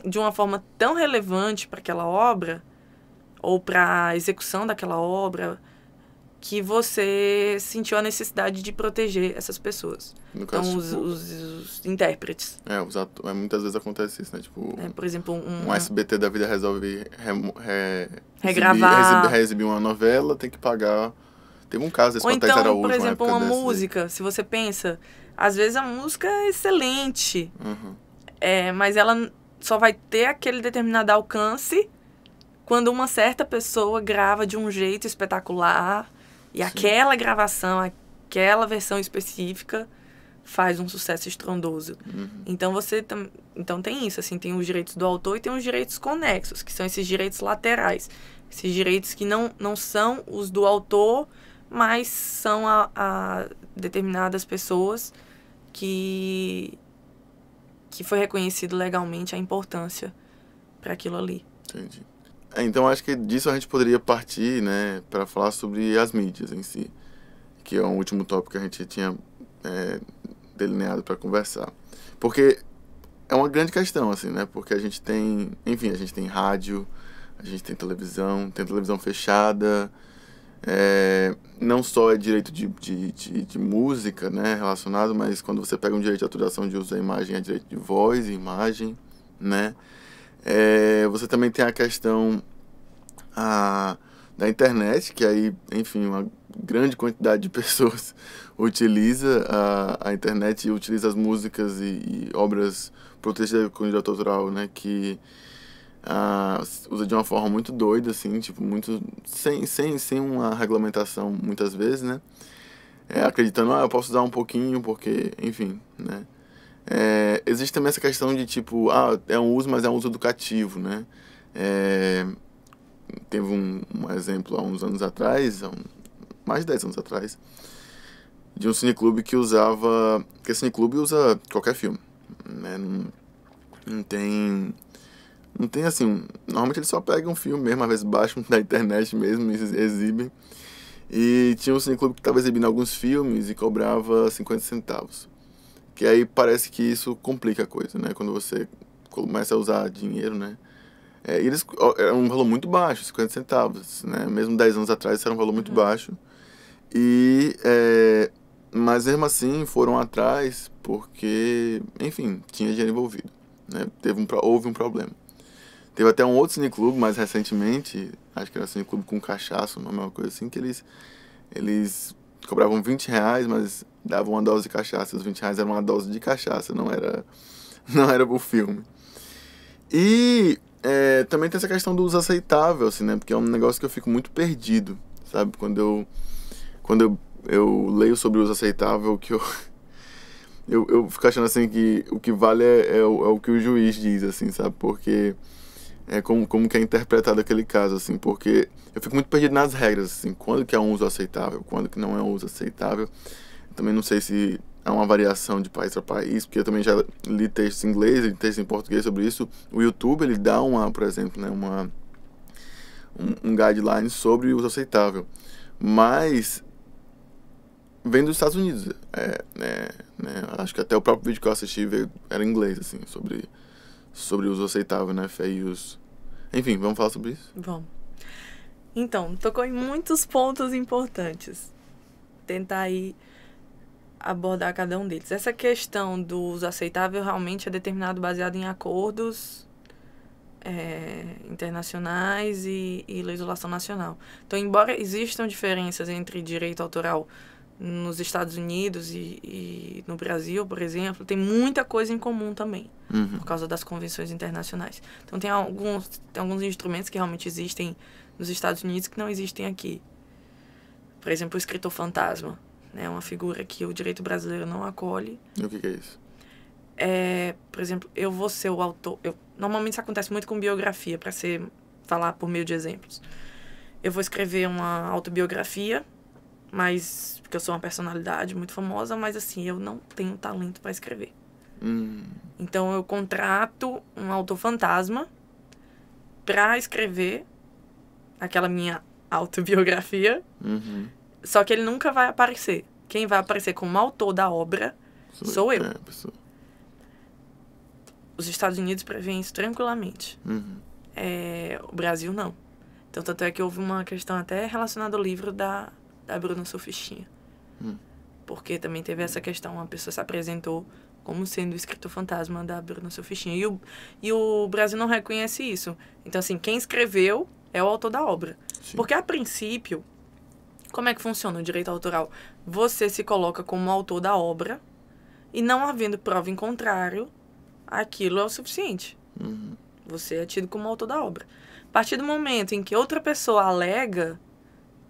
de uma forma tão relevante para aquela obra, ou para a execução daquela obra, que você sentiu a necessidade de proteger essas pessoas. No então, caso, então, tipo, os, os, os, intérpretes. É, os é, muitas vezes acontece isso, né? Tipo, é, por exemplo, um, um SBT da vida resolve re, re, regravar. Exibir, exibir uma novela, tem que pagar. Teve um caso desse Ou então, Araújo, por exemplo, uma, uma música, aí. se você pensa, às vezes a música é excelente, uhum. é, mas ela só vai ter aquele determinado alcance quando uma certa pessoa grava de um jeito espetacular e Sim. aquela gravação, aquela versão específica faz um sucesso estrondoso. Uhum. Então você tam... então tem isso, assim, tem os direitos do autor e tem os direitos conexos, que são esses direitos laterais, esses direitos que não, não são os do autor, mas são a, a determinadas pessoas que que foi reconhecido legalmente a importância para aquilo ali. Entendi. Então acho que disso a gente poderia partir, né, para falar sobre as mídias em si, que é o último tópico que a gente tinha é, delineado para conversar, porque é uma grande questão assim, né? Porque a gente tem, enfim, a gente tem rádio, a gente tem televisão, tem televisão fechada, é, não só é direito de, de, de, de, música, né, relacionado, mas quando você pega um direito de autorização de uso da imagem, é direito de voz, imagem, né? É, você também tem a questão a, da internet, que aí, enfim, uma grande quantidade de pessoas utiliza a, a internet e utiliza as músicas e, e obras protegidas com direito autoral, né? Que a, usa de uma forma muito doida, assim, tipo, muito sem, sem, sem uma regulamentação muitas vezes, né? É, acreditando, ah, eu posso usar um pouquinho porque, enfim, né? É, existe também essa questão de tipo, ah, é um uso, mas é um uso educativo, né? É, teve um, um, exemplo há uns anos atrás, há um, mais de 10 anos atrás, de um cineclube que usava. Porque cineclube usa qualquer filme, né? Não, não tem. Não tem assim. Normalmente eles só pegam um filme mesmo, às vezes baixam da internet mesmo e exibem. E tinha um cineclube que estava exibindo alguns filmes e cobrava 50 centavos que aí parece que isso complica a coisa, né? Quando você começa a usar dinheiro, né? É, eles, era é um valor muito baixo, 50 centavos, né? Mesmo 10 anos atrás era um valor muito uhum. baixo. E, é, mas mesmo assim foram atrás porque, enfim, tinha dinheiro envolvido, né? Teve um, houve um problema. Teve até um outro cineclube mais recentemente, acho que era um cineclube com cachaça, uma coisa assim, que eles, eles cobravam 20 reais, mas davam uma dose de cachaça. Os 20 reais eram uma dose de cachaça, não era, não era o filme. E é, também tem essa questão do uso aceitável, assim, né? Porque é um negócio que eu fico muito perdido, sabe? Quando eu, quando eu, eu leio sobre o uso aceitável, que eu, eu, eu fico achando, assim, que o que vale é, é, é o, é o que o juiz diz, assim, sabe? Porque é, como, como que é interpretado aquele caso, assim, porque eu fico muito perdido nas regras, assim, quando que é um uso aceitável, quando que não é um uso aceitável. Eu também não sei se há é uma variação de país para país, porque eu também já li textos em inglês e textos em português sobre isso. O YouTube, ele dá uma, por exemplo, né, uma, um, um guideline sobre o uso aceitável, mas vem dos Estados Unidos, é, né, né acho que até o próprio vídeo que eu assisti era em inglês, assim, sobre sobre os aceitáveis, né? Fé e os. Enfim, vamos falar sobre isso? Vamos. Então, tocou em muitos pontos importantes. Tentar aí abordar cada um deles. Essa questão dos aceitáveis realmente é determinado baseado em acordos é, internacionais e, e legislação nacional. Então, embora existam diferenças entre direito autoral nos Estados Unidos e, e, no Brasil, por exemplo, tem muita coisa em comum também, uhum. por causa das convenções internacionais. Então, tem alguns, tem alguns instrumentos que realmente existem nos Estados Unidos que não existem aqui. Por exemplo, o escritor fantasma, né? Uma figura que o direito brasileiro não acolhe. E o que, é isso? É, por exemplo, eu vou ser o autor... Eu, normalmente isso acontece muito com biografia, para ser falar por meio de exemplos. Eu vou escrever uma autobiografia mas. Porque eu sou uma personalidade muito famosa, mas assim, eu não tenho talento para escrever. Hum. Então eu contrato um autor fantasma pra escrever aquela minha autobiografia. Uhum. Só que ele nunca vai aparecer. Quem vai aparecer como autor da obra sou, sou eu. É, Os Estados Unidos prevêem isso tranquilamente. Uhum. É, o Brasil não. Então, tanto é que houve uma questão até relacionada ao livro da da Bruna Sofistinha. Hum. Porque também teve essa questão, uma pessoa se apresentou como sendo o escritor fantasma da Bruna Sofistinha. E o, e o Brasil não reconhece isso. Então, assim, quem escreveu é o autor da obra. Sim. Porque, a princípio, como é que funciona o direito autoral? Você se coloca como autor da obra e não havendo prova em contrário, aquilo é o suficiente. Uhum. Você é tido como autor da obra. A partir do momento em que outra pessoa alega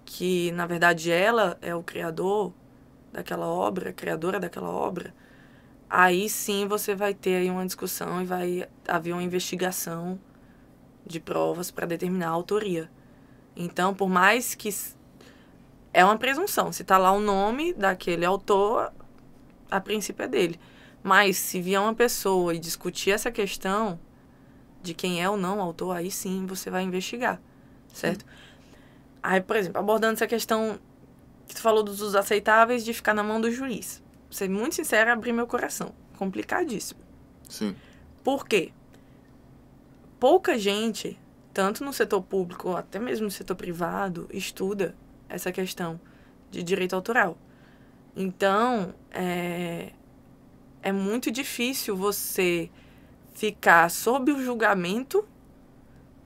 que na verdade ela é o criador daquela obra, a criadora daquela obra, aí sim você vai ter aí uma discussão e vai haver uma investigação de provas para determinar a autoria. Então, por mais que é uma presunção, se está lá o nome daquele autor, a princípio é dele. Mas se vier uma pessoa e discutir essa questão de quem é ou não o autor, aí sim você vai investigar, certo? Sim. Aí, por exemplo, abordando essa questão que tu falou dos usos aceitáveis de ficar na mão do juiz. Vou ser muito sincera, abrir meu coração. Complicadíssimo. Sim. Por quê? Pouca gente, tanto no setor público, até mesmo no setor privado, estuda essa questão de direito autoral. Então, é, é muito difícil você ficar sob o julgamento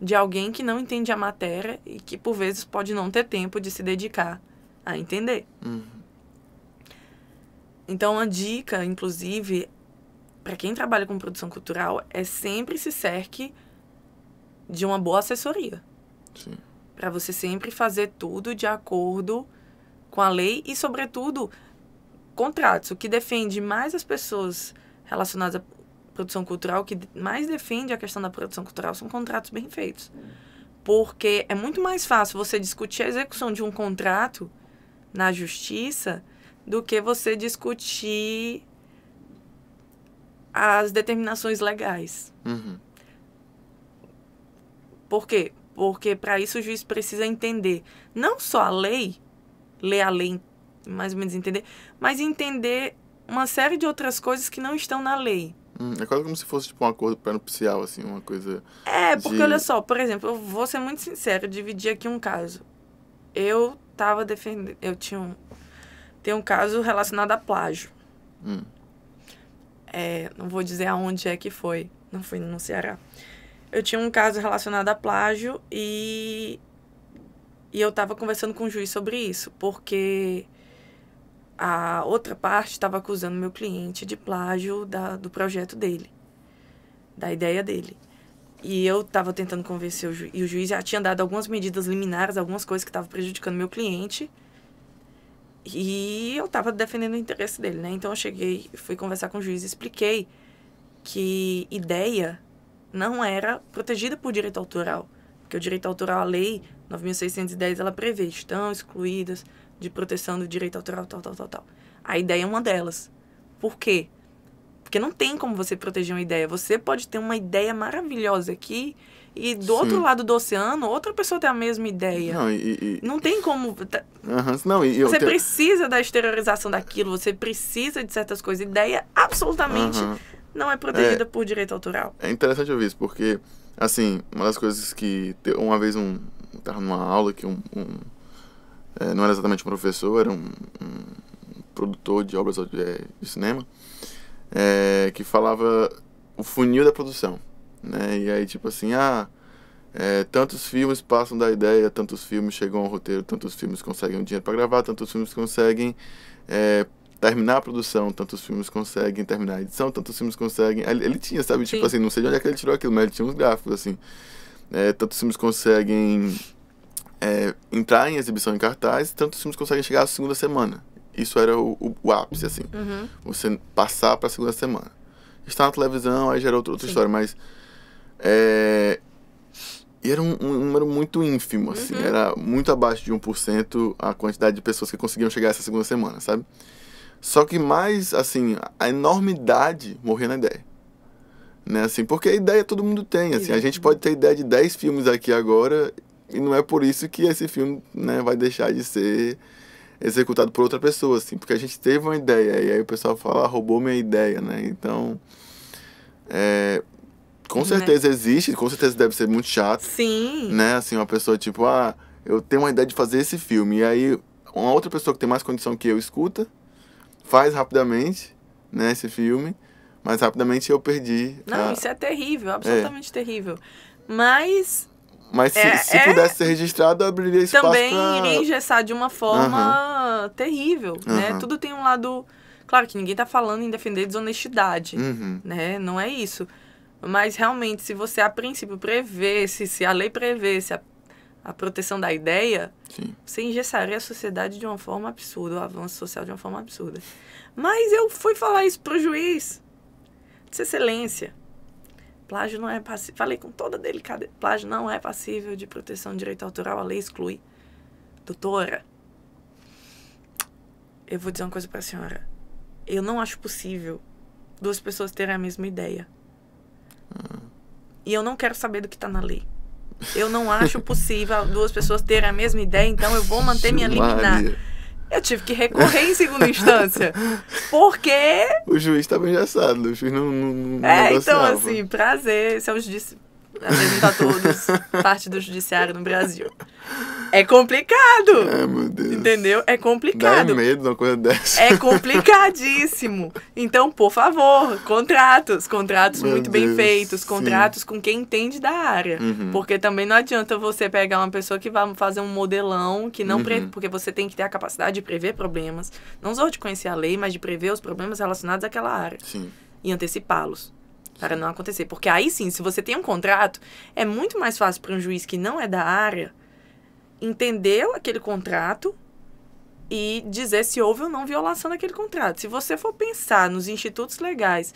de alguém que não entende a matéria e que por vezes pode não ter tempo de se dedicar a entender. Uhum. Então, a dica, inclusive, para quem trabalha com produção cultural é sempre se cerque de uma boa assessoria. Para você sempre fazer tudo de acordo com a lei e, sobretudo, contratos. O que defende mais as pessoas relacionadas produção cultural, que mais defende a questão da produção cultural são contratos bem feitos. Porque é muito mais fácil você discutir a execução de um contrato na justiça do que você discutir as determinações legais. Uhum. Por quê? Porque para isso o juiz precisa entender não só a lei, ler a lei, mais ou menos entender, mas entender uma série de outras coisas que não estão na lei. Hum, é quase como se fosse tipo um acordo prenupcial, assim, uma coisa. É, porque de... olha só, por exemplo, eu vou ser muito sincero, dividir aqui um caso. Eu tava defendendo. Eu tinha um. Tem um caso relacionado a plágio. Hum. É, não vou dizer aonde é que foi. Não foi no Ceará. Eu tinha um caso relacionado a plágio e. E eu tava conversando com o juiz sobre isso, porque a outra parte estava acusando meu cliente de plágio da, do projeto dele, da ideia dele. E eu estava tentando convencer o juiz, e o juiz já tinha dado algumas medidas liminares, algumas coisas que estavam prejudicando meu cliente. E eu estava defendendo o interesse dele, né? Então eu cheguei, fui conversar com o juiz e expliquei que ideia não era protegida por direito autoral. Porque o direito autoral, a lei 9610, ela prevê, estão excluídas de proteção do direito autoral, tal, tal, tal, tal. A ideia é uma delas. Por quê? Porque não tem como você proteger uma ideia. Você pode ter uma ideia maravilhosa aqui e do Sim. outro lado do oceano, outra pessoa tem a mesma ideia. Não, e, e... não tem como. Uhum. Não, e, você precisa da exteriorização daquilo, você precisa de certas coisas. Ideia absolutamente uhum. não é protegida é... por direito autoral. É interessante ouvir isso, porque, assim, uma das coisas que. Uma vez um. Estava numa aula que um, um é, não era exatamente um professor, era um, um produtor de obras de, é, de cinema, é, que falava o funil da produção. Né? E aí, tipo assim, ah, é, tantos filmes passam da ideia, tantos filmes chegam ao roteiro, tantos filmes conseguem dinheiro para gravar, tantos filmes conseguem é, terminar a produção, tantos filmes conseguem terminar a edição, tantos filmes conseguem. Ele, ele tinha, sabe? Tipo assim, não sei de onde é que ele tirou aquilo, mas ele tinha uns gráficos assim. É, tantos filmes conseguem é, entrar em exibição em cartaz, tantos filmes conseguem chegar à segunda semana. Isso era o, o, o ápice, assim. Uhum. Você passar para a segunda semana. Está na televisão, aí gera outra, outra história, mas. É, e era um, um, número muito ínfimo, assim. Uhum. Era muito abaixo de 1% a quantidade de pessoas que conseguiam chegar essa segunda semana, sabe? Só que mais, assim, a enormidade morria na ideia. Né, assim, porque a ideia todo mundo tem, assim, a gente pode ter ideia de 10 filmes aqui agora e não é por isso que esse filme né, vai deixar de ser executado por outra pessoa, assim, porque a gente teve uma ideia, e aí o pessoal fala, ah, roubou minha ideia, né? Então. É, com né? certeza né? existe, com certeza deve ser muito chato. Sim. Né? Assim, uma pessoa tipo, ah, eu tenho uma ideia de fazer esse filme. E aí, uma outra pessoa que tem mais condição que eu escuta, faz rapidamente, né, esse filme. Mas rapidamente eu perdi. Não, a... isso é terrível, absolutamente é. terrível. Mas mas se, é, se é. pudesse é... ser registrado, abriria espaço Também pra... iria engessar de uma forma uhum. terrível, uhum. né? Tudo tem um lado... Claro que ninguém está falando em defender desonestidade, uhum. né? Não é isso. Mas, realmente, se você, a princípio, prevê, se, se a lei prevê, se a, a proteção da ideia, Sim. você engessaria a sociedade de uma forma absurda, o avanço social de uma forma absurda. Mas eu fui falar isso pro juiz. excelência, Plágio não é passível. Falei com toda delicadeza. Plágio não é passível de proteção de direito autoral, a lei exclui. Doutora, eu vou dizer uma coisa para a senhora. Eu não acho possível duas pessoas terem a mesma ideia. Hum. E eu não quero saber do que está na lei. Eu não acho possível duas pessoas terem a mesma ideia. então eu vou manter minha liminar. Eu tive que recorrer em segunda instância. Porque. O juiz estava engraçado, o juiz não. não, não é, então, assim, prazer. Se eu disse apresentar todos, parte do judiciário no Brasil. É complicado. É, meu Deus. Entendeu? É complicado. Dá medo uma coisa dessa. É complicadíssimo. Então, por favor, contratos. Contratos meu muito Deus, bem feitos. Contratos sim. com quem entende da área. Uhum. Porque também não adianta você pegar uma pessoa que vai fazer um modelão que não... Uhum. Pre... Porque você tem que ter a capacidade de prever problemas. Não só de conhecer a lei, mas de prever os problemas relacionados àquela área. Sim. E antecipá-los para não acontecer. Porque aí sim, se você tem um contrato, é muito mais fácil para um juiz que não é da área entender aquele contrato e dizer se houve ou não violação daquele contrato. Se você for pensar nos institutos legais,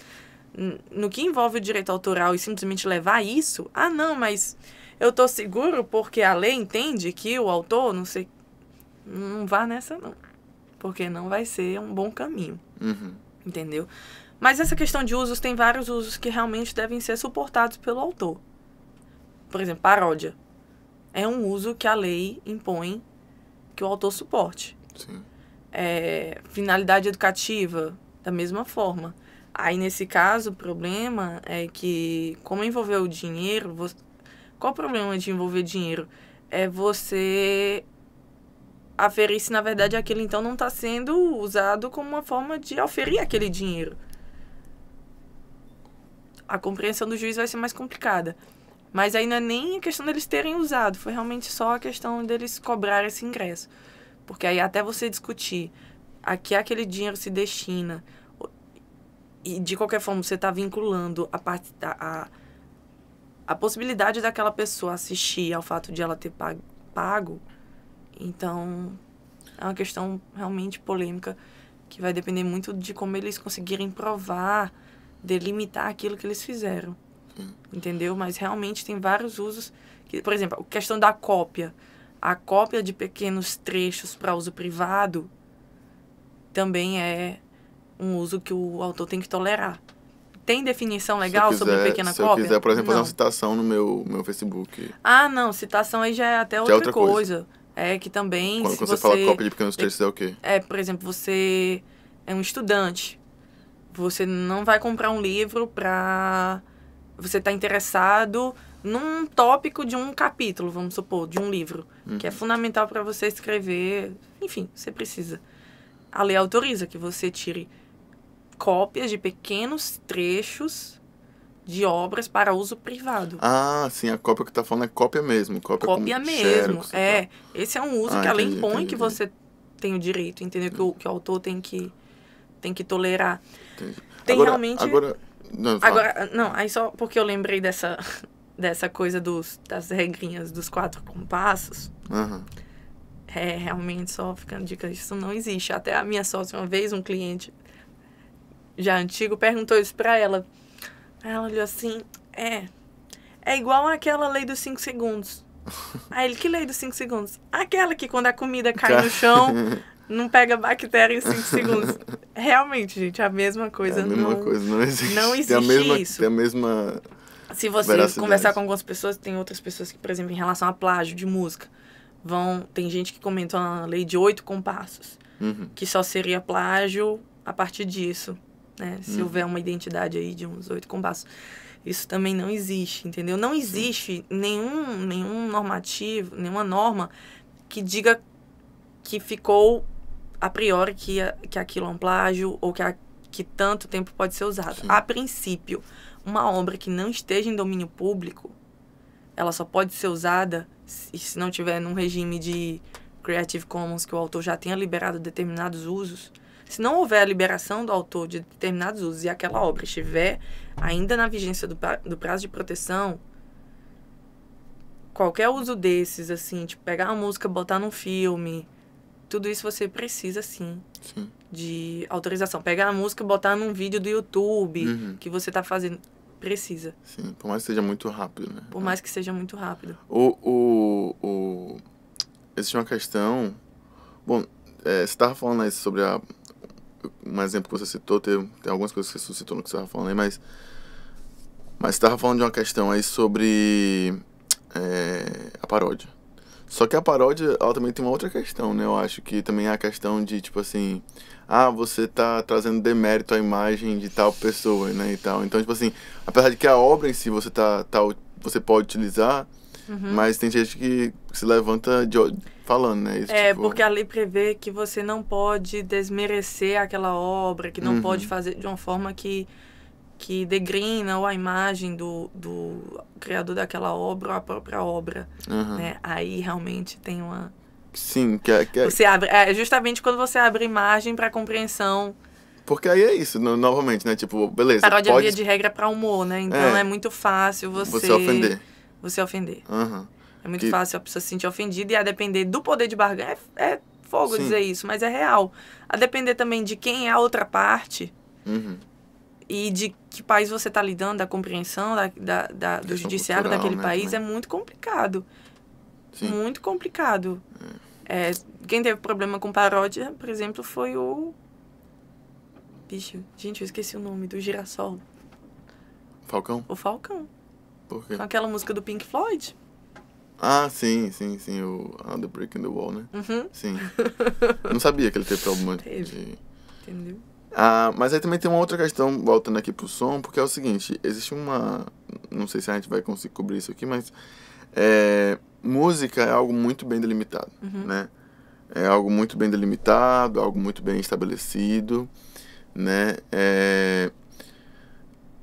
no que envolve o direito autoral e simplesmente levar isso, ah, não, mas eu tô seguro porque a lei entende que o autor, não sei. Não vá nessa, não. Porque não vai ser um bom caminho. Uhum. Entendeu? Mas essa questão de usos tem vários usos que realmente devem ser suportados pelo autor. Por exemplo, paródia. É um uso que a lei impõe que o autor suporte. É, finalidade educativa, da mesma forma. Aí, nesse caso, o problema é que, como envolver o dinheiro, você... qual o problema de envolver dinheiro? É você aferir se, na verdade, aquilo então não está sendo usado como uma forma de aferir aquele dinheiro a compreensão do juiz vai ser mais complicada. Mas aí não é nem a questão deles terem usado, foi realmente só a questão deles cobrar esse ingresso. Porque aí até você discutir a que aquele dinheiro se destina, e de qualquer forma você está vinculando a, parte, a, a possibilidade daquela pessoa assistir ao fato de ela ter pago, então é uma questão realmente polêmica que vai depender muito de como eles conseguirem provar delimitar aquilo que eles fizeram. Tá. Entendeu? Mas realmente tem vários usos. Que, por exemplo, a questão da cópia. A cópia de pequenos trechos para uso privado também é um uso que o autor tem que tolerar. Tem definição legal quiser, sobre pequena se cópia? Se eu quiser, por exemplo, não. fazer uma citação no meu, meu Facebook. Ah, não. Citação aí já é até é outra, é outra coisa. coisa. É que também. Quando, quando você, você fala cópia de pequenos trechos, é o quê? É, por exemplo, você é um estudante você não vai comprar um livro para você estar tá interessado num tópico de um capítulo, vamos supor, de um livro, uhum. que é uhum. fundamental para você escrever, enfim, você precisa. A lei autoriza que você tire cópias de pequenos trechos de obras para uso privado. Ah, sim, a cópia que tá falando é cópia mesmo. Cópia, cópia mesmo, é. Esse é um uso ah, que a lei impõe entendi. que você tem o direito, entendeu? Que o, que o autor tem que, tem que tolerar. Entendi. Tem agora, realmente. Agora. Não, agora, não, aí só porque eu lembrei dessa, dessa coisa dos, das regrinhas dos quatro compassos. Uhum. É, realmente, só ficando dica, isso não existe. Até a minha sócia, uma vez, um cliente já antigo, perguntou isso pra ela. Ela olhou assim, é, é igual àquela lei dos cinco segundos. Aí ele, que lei dos cinco segundos? Aquela que quando a comida cai no chão, Não pega bactéria em 5 segundos. Realmente, gente, a mesma coisa. É a mesma não, coisa, não existe. Não existe tem a mesma, isso. Tem a mesma Se você veracidade. conversar com algumas pessoas, tem outras pessoas que, por exemplo, em relação a plágio de música, vão... Tem gente que comenta uma lei de oito compassos, uhum. que só seria plágio a partir disso, né? Se uhum. houver uma identidade aí de uns oito compassos. Isso também não existe, entendeu? Não existe nenhum, nenhum normativo, nenhuma norma que diga que ficou a priori que, que aquilo é um plágio ou que, a, que tanto tempo pode ser usado. Sim. A princípio, uma obra que não esteja em domínio público, ela só pode ser usada se, se não tiver num regime de Creative Commons que o autor já tenha liberado determinados usos. Se não houver a liberação do autor de determinados usos e aquela obra estiver ainda na vigência do, do prazo de proteção, qualquer uso desses, assim, tipo, pegar uma música, botar num filme, tudo isso você precisa sim, sim. de autorização. Pegar a música, botar num vídeo do YouTube uhum. que você tá fazendo, precisa. Sim, por mais que seja muito rápido, né? Por é. mais que seja muito rápido. O, o, o... Existe uma questão... Bom, é, você estava falando aí sobre a... um exemplo que você citou, tem, tem algumas coisas que você citou no que você estava falando aí, mas... Mas você estava falando de uma questão aí sobre é, a paródia. Só que a paródia, ela também tem uma outra questão, né? Eu acho que também é a questão de, tipo assim, ah, você tá trazendo demérito à imagem de tal pessoa, né? E tal. Então, tipo assim, apesar de que a obra em si você tá, tá você pode utilizar, uhum. mas tem gente que se levanta de, falando, né? Isso, é, tipo... porque a lei prevê que você não pode desmerecer aquela obra, que não uhum. pode fazer de uma forma que que degrina ou a imagem do, do criador daquela obra ou a própria obra. Uhum. Né? Aí realmente tem uma. Sim, que é. Que é... Você abre, é justamente quando você abre imagem para compreensão. Porque aí é isso, no, novamente, né? Tipo, beleza. Paródia pode... via de regra para humor, né? Então é, é, muito fácil você. Você ofender. Você ofender. Uhum. É muito que... fácil a pessoa se sentir ofendida e a depender do poder de barganha. É, é fogo Sim. dizer isso, mas é real. A depender também de quem é a outra parte. Uhum e de que país você está lidando, da compreensão da, da, da do é judiciário cultural, daquele né, país também. é muito complicado. Sim. Muito complicado. É. É, quem teve problema com paródia, por exemplo, foi o. Bicho, gente, eu esqueci o nome do girassol. Falcão? O Falcão. Por quê? Com aquela música do Pink Floyd. Ah, sim, sim, sim. O ah, The Breaking the Wall, né? Uhum. Sim. Não sabia que ele teve problema de. Entendeu? Ah, mas aí também tem uma outra questão, voltando aqui pro som, porque é o seguinte, existe uma. Não sei se a gente vai conseguir cobrir isso aqui, mas é, música é algo muito bem delimitado, uhum. né? É algo muito bem delimitado, algo muito bem estabelecido, né? É,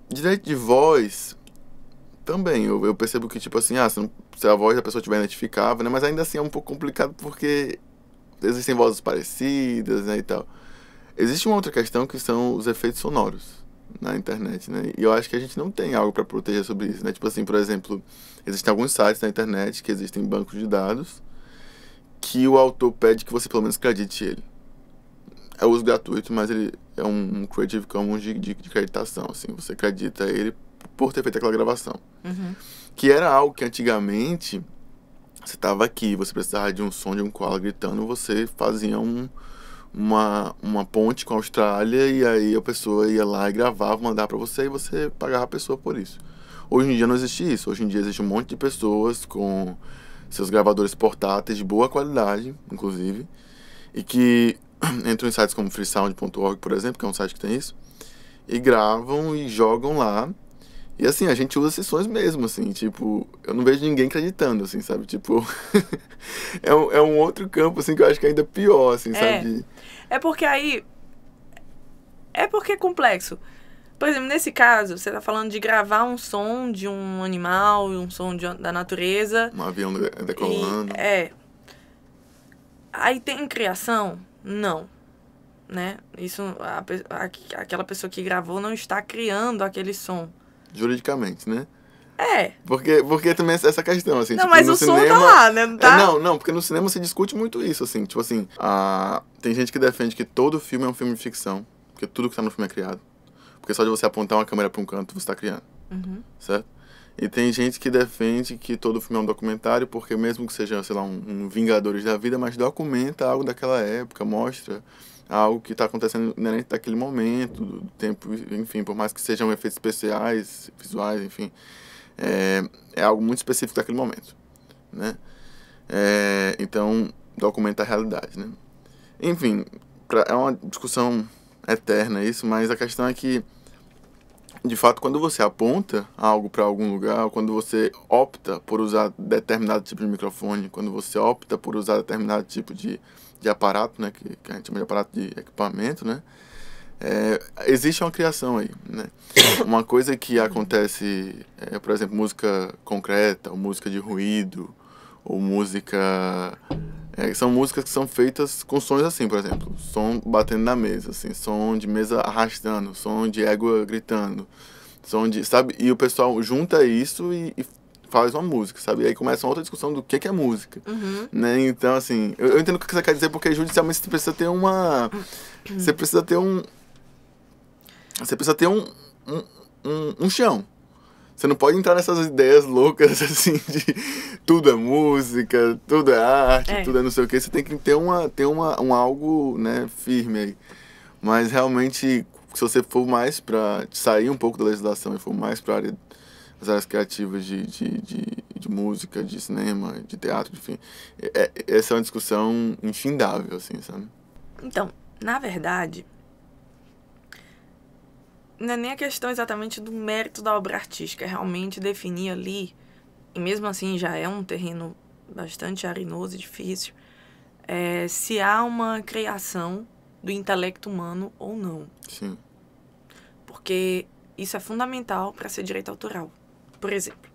direito de voz também, eu, eu, percebo que, tipo assim, ah, se, não, se a voz da pessoa estiver identificável, né? Mas ainda assim é um pouco complicado porque existem vozes parecidas, né, e tal. Existe uma outra questão que são os efeitos sonoros na internet, né? E eu acho que a gente não tem algo para proteger sobre isso, né? Tipo assim, por exemplo, existem alguns sites na internet que existem bancos de dados que o autor pede que você pelo menos credite ele. É uso gratuito, mas ele é um, um Creative Commons de, de, de creditação, assim, você acredita ele por ter feito aquela gravação. Uhum. Que era algo que antigamente você estava aqui, você precisava de um som de um koala gritando, você fazia um uma, uma ponte com a Austrália e aí a pessoa ia lá e gravava, mandava para você e você pagava a pessoa por isso. Hoje em dia não existe isso. Hoje em dia existe um monte de pessoas com seus gravadores portáteis de boa qualidade, inclusive, e que entram em sites como freesound.org, por exemplo, que é um site que tem isso, e gravam e jogam lá. E assim, a gente usa sessões mesmo, assim, tipo, eu não vejo ninguém acreditando, assim, sabe? Tipo, é, um, é um outro campo, assim, que eu acho que é ainda pior, assim, é. sabe? É porque aí. É porque é complexo. Por exemplo, nesse caso, você está falando de gravar um som de um animal, um som de, da natureza. Um avião decolando. E, é. Aí tem criação? Não. Né? Isso, a, a, aquela pessoa que gravou não está criando aquele som. Juridicamente, né? É. Porque, porque também é essa questão, assim. Não, tipo, mas o cinema, som tá lá, né? Não, tá? É, não, não, porque no cinema se discute muito isso, assim. Tipo assim, a, tem gente que defende que todo filme é um filme de ficção. Porque tudo que tá no filme é criado. Porque só de você apontar uma câmera pra um canto, você tá criando. Uhum. Certo? E tem gente que defende que todo filme é um documentário, porque mesmo que seja, sei lá, um, um Vingadores da Vida, mas documenta algo daquela época, mostra algo que está acontecendo inerente daquele momento, do tempo, enfim, por mais que sejam efeitos especiais, visuais, enfim, é, é algo muito específico daquele momento, né? É, então, documenta é a realidade, né? Enfim, pra, é uma discussão eterna isso, mas a questão é que, de fato, quando você aponta algo para algum lugar, quando você opta por usar determinado tipo de microfone, quando você opta por usar determinado tipo de, de aparato, né? Que, que a gente chama de aparato de equipamento, né? É, existe uma criação aí, né? Uma coisa que acontece, é, por exemplo, música concreta, ou música de ruído, ou música... É, são músicas que são feitas com sons assim, por exemplo, som batendo na mesa, assim, som de mesa arrastando, som de égua gritando, som de, sabe? E o pessoal junta isso e, e faz uma música, sabe? E aí começa uma outra discussão do que, que é música, uhum. né? Então, assim, eu, eu, entendo o que você quer dizer, porque judicialmente você precisa ter uma... Você precisa ter um, você precisa ter um, um, um, um chão. Você não pode entrar nessas ideias loucas assim de tudo é música, tudo é arte, é. tudo é não sei o que. Você tem que ter, uma, ter uma, um algo né, firme aí. Mas realmente, se você for mais para sair um pouco da legislação e for mais para área, as áreas criativas de, de, de, de, música, de cinema, de teatro, enfim, é, é essa é uma discussão infindável, assim, sabe? Então, na verdade, não é nem a questão exatamente do mérito da obra artística, é realmente definir ali, e mesmo assim já é um terreno bastante arenoso e difícil, é, se há uma criação do intelecto humano ou não. Sim. Porque isso é fundamental para ser direito autoral. Por exemplo,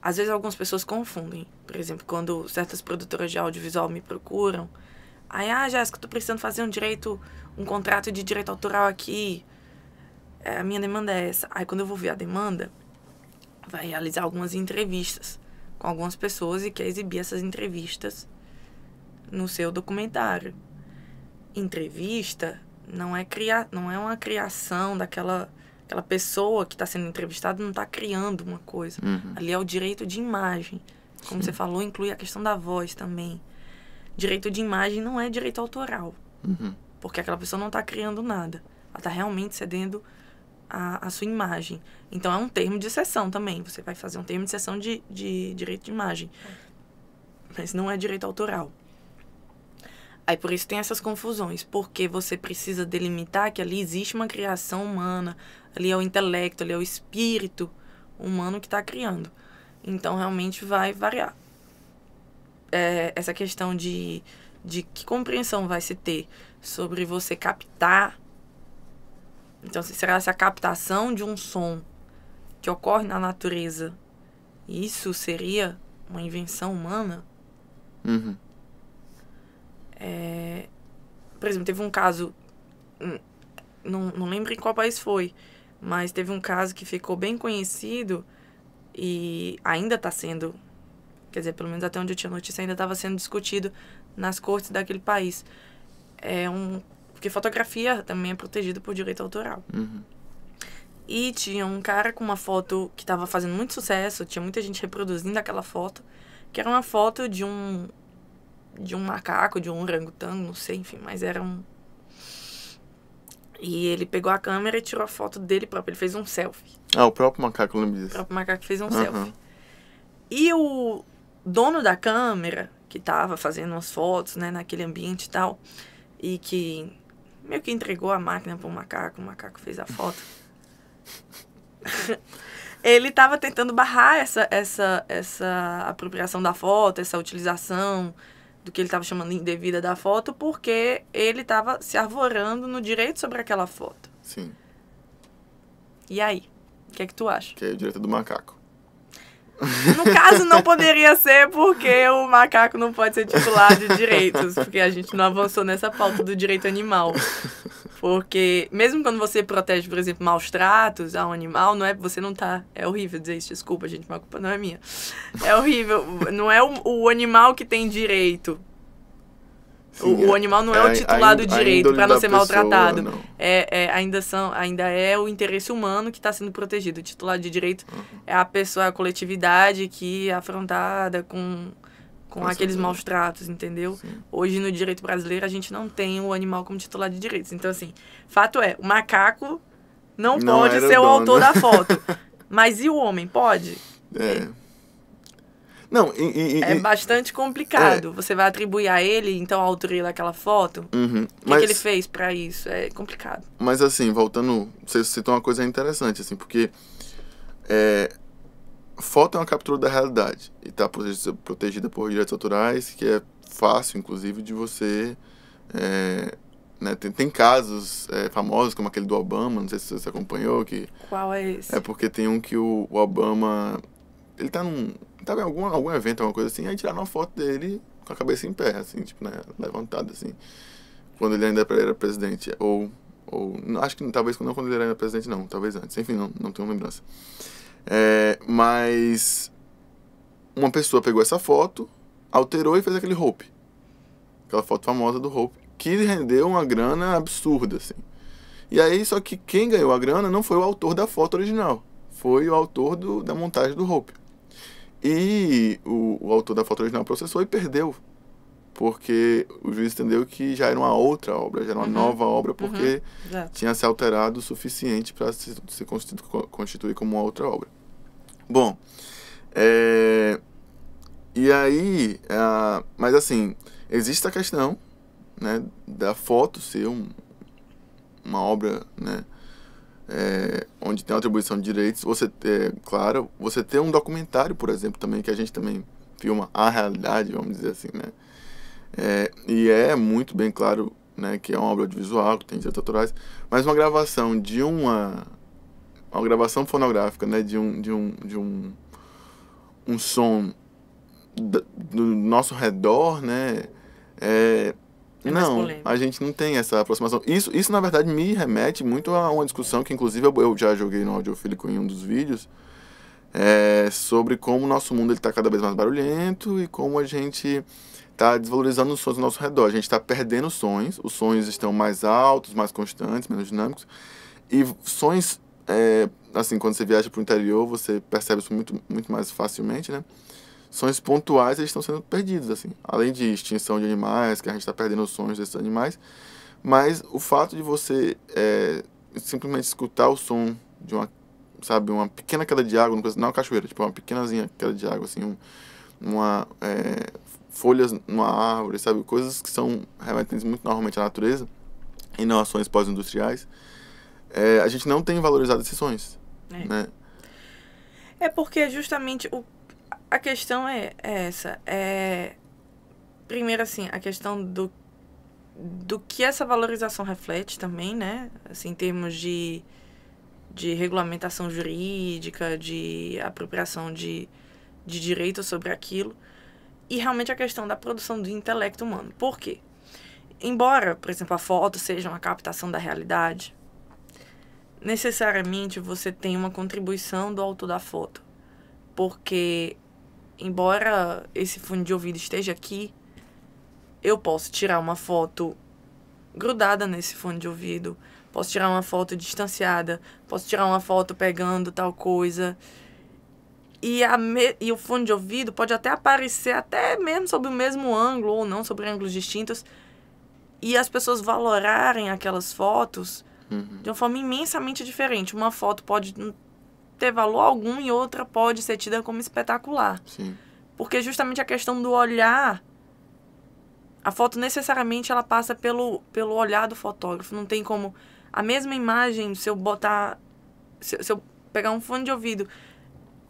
às vezes algumas pessoas confundem. Por exemplo, quando certas produtoras de audiovisual me procuram, aí, ah, Jéssica, tô precisando fazer um direito, um contrato de direito autoral aqui, é, a minha demanda é essa. Aí quando eu vou ver a demanda, vai realizar algumas entrevistas com algumas pessoas e quer exibir essas entrevistas no seu documentário. Entrevista não é criar, não é uma criação daquela aquela pessoa que está sendo entrevistada não está criando uma coisa. Uhum. Ali é o direito de imagem. Como Sim. você falou, inclui a questão da voz também. Direito de imagem não é direito autoral. Uhum. Porque aquela pessoa não está criando nada. Ela está realmente cedendo a, a, sua imagem. Então, é um termo de sessão também. Você vai fazer um termo de sessão de, de direito de imagem. Mas não é direito autoral. Aí, por isso tem essas confusões. Porque você precisa delimitar que ali existe uma criação humana. Ali é o intelecto, ali é o espírito humano que está criando. Então, realmente vai variar. É, essa questão de, de que compreensão vai se ter sobre você captar então, será essa captação de um som que ocorre na natureza, isso seria uma invenção humana? Uhum. É, por exemplo, teve um caso, hum, não, não lembro em qual país foi, mas teve um caso que ficou bem conhecido e ainda está sendo, quer dizer, pelo menos até onde eu tinha notícia, ainda estava sendo discutido nas cortes daquele país. É um porque fotografia também é protegida por direito autoral. Uhum. E tinha um cara com uma foto que estava fazendo muito sucesso, tinha muita gente reproduzindo aquela foto, que era uma foto de um de um macaco, de um orangotango, não sei, enfim, mas era um e ele pegou a câmera e tirou a foto dele próprio, ele fez um selfie. Ah, o próprio macaco, lembra disso. O próprio macaco fez um uhum. selfie. E o dono da câmera, que estava fazendo umas fotos, né, naquele ambiente e tal, e que meio que entregou a máquina para o macaco, o macaco fez a foto. ele estava tentando barrar essa, essa, essa apropriação da foto, essa utilização do que ele estava chamando indevida da foto, porque ele estava se arvorando no direito sobre aquela foto. Sim. E aí? O que é que tu acha? Que é o direito do macaco. No caso, não poderia ser porque o macaco não pode ser titular de direitos, porque a gente não avançou nessa pauta do direito animal. Porque mesmo quando você protege, por exemplo, maus tratos a um animal, não é você não tá. É horrível dizer isso, desculpa, gente, mas a culpa não é minha. É horrível. Não é o, o animal que tem direito Sim, o, é, o, animal não é, é o titulado a, direito para não ser pessoa, maltratado. Não. É, é, ainda, são, ainda é o interesse humano que está sendo protegido. O titulado de direito uhum. é a pessoa, a coletividade que é afrontada com, com, com aqueles certeza. maus tratos, entendeu? Sim. Hoje no direito brasileiro a gente não tem o animal como titular de direitos. Então, assim, fato é, o macaco não, não pode ser o dono. autor da foto. mas e o homem? Pode? É. Não, e, e, é bastante complicado. É. Você vai atribuir a ele, então, a autoria daquela foto? Uhum. O que, Mas... que ele fez para isso? É complicado. Mas, assim, voltando, você citou uma coisa interessante, assim, porque é, foto é uma captura da realidade e está protegida, por direitos autorais, que é fácil, inclusive, de você. É, né, tem, tem, casos é, famosos, como aquele do Obama, não sei se você acompanhou. Que Qual é esse? É porque tem um que o, o Obama. Ele está num, tava então, em algum, algum evento, alguma coisa assim, aí tiraram uma foto dele com a cabeça em pé, assim, tipo, né, levantada, assim, quando ele ainda era presidente, ou, ou acho que talvez não quando ele era ainda presidente, não, talvez antes, enfim, não, não tenho lembrança. É, mas uma pessoa pegou essa foto, alterou e fez aquele Hope, aquela foto famosa do Hope, que rendeu uma grana absurda, assim. E aí, só que quem ganhou a grana não foi o autor da foto original, foi o autor do, da montagem do Hope. E o, o autor da foto original processou e perdeu, porque o juiz entendeu que já era uma outra obra, já era uma uhum. nova obra, porque uhum. tinha se alterado o suficiente para se, se constituir como uma outra obra. Bom, é, e aí, é, mas assim, existe a questão né, da foto ser um, uma obra né, é, onde tem atribuição de direitos, você é, claro, você ter um documentário, por exemplo, também que a gente também filma a realidade, vamos dizer assim, né? É, e é muito bem claro, né, que é uma obra audiovisual, que tem direitos autorais, mas uma gravação de uma uma gravação fonográfica, né, de um de um de um um som do nosso redor, né, é, é não, a gente não tem essa aproximação. Isso, isso, na verdade, me remete muito a uma discussão que, inclusive, eu, já joguei no Audiofílico em um dos vídeos, é, sobre como o nosso mundo está cada vez mais barulhento e como a gente está desvalorizando os sons ao nosso redor. A gente está perdendo sons, os sons estão mais altos, mais constantes, menos dinâmicos. E sons, é, assim, quando você viaja para o interior, você percebe isso muito, muito mais facilmente, né? sons pontuais eles estão sendo perdidos, assim. Além de extinção de animais, que a gente está perdendo os sons desses animais, mas o fato de você é, simplesmente escutar o som de uma, sabe, uma pequena queda de água, não é uma cachoeira, tipo uma pequenazinha queda de água, assim, um, uma, é, folhas numa árvore, sabe, coisas que são remetentes muito normalmente à natureza e não ações pós-industriais, é, a gente não tem valorizado esses sons, é. né? É porque justamente o a questão é, é essa. É, primeiro, assim, a questão do, do que essa valorização reflete também, né? Assim, em termos de, de regulamentação jurídica, de apropriação de, de direito sobre aquilo. E realmente a questão da produção do intelecto humano. Por quê? Embora, por exemplo, a foto seja uma captação da realidade, necessariamente você tem uma contribuição do autor da foto. Porque embora esse fone de ouvido esteja aqui, eu posso tirar uma foto grudada nesse fone de ouvido, posso tirar uma foto distanciada, posso tirar uma foto pegando tal coisa. E, a me... e o fone de ouvido pode até aparecer, até mesmo sobre o mesmo ângulo ou não, sobre ângulos distintos, e as pessoas valorarem aquelas fotos uhum. de uma forma imensamente diferente. Uma foto pode ter valor algum e outra pode ser tida como espetacular. Sim. Porque justamente a questão do olhar, a foto necessariamente ela passa pelo, pelo olhar do fotógrafo. Não tem como a mesma imagem, se eu botar, se, se eu pegar um fone de ouvido,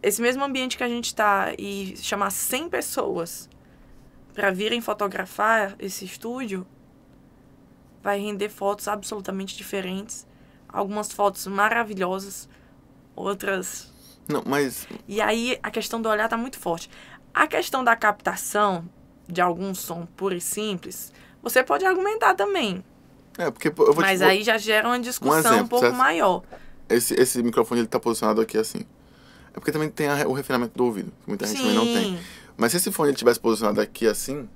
esse mesmo ambiente que a gente está e chamar 100 pessoas para virem fotografar esse estúdio, vai render fotos absolutamente diferentes. Algumas fotos maravilhosas, outras. Não, mas. E aí a questão do olhar tá muito forte. A questão da captação de algum som puro e simples, você pode argumentar também. É, porque eu vou Mas te... aí já gera uma discussão um, exemplo, um pouco certo? maior. Esse, esse microfone ele tá posicionado aqui assim. É porque também tem a, o refinamento do ouvido, que muita gente Sim. também não tem. Mas se esse fone ele tivesse posicionado aqui assim,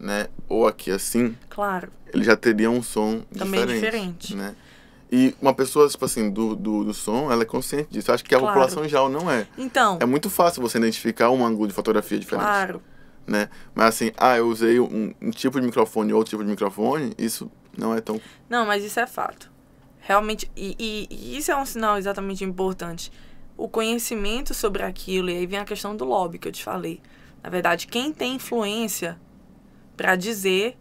né, ou aqui assim, claro. ele já teria um som também diferente, diferente. né? E uma pessoa, tipo assim, do, do, do som, ela é consciente disso. Eu acho que a claro. população em geral não é. Então. É muito fácil você identificar um ângulo de fotografia diferente. Claro. Né? Mas assim, ah, eu usei um, um tipo de microfone ou outro tipo de microfone, isso não é tão. Não, mas isso é fato. Realmente, e, e, e isso é um sinal exatamente importante. O conhecimento sobre aquilo, e aí vem a questão do lobby que eu te falei. Na verdade, quem tem influência para dizer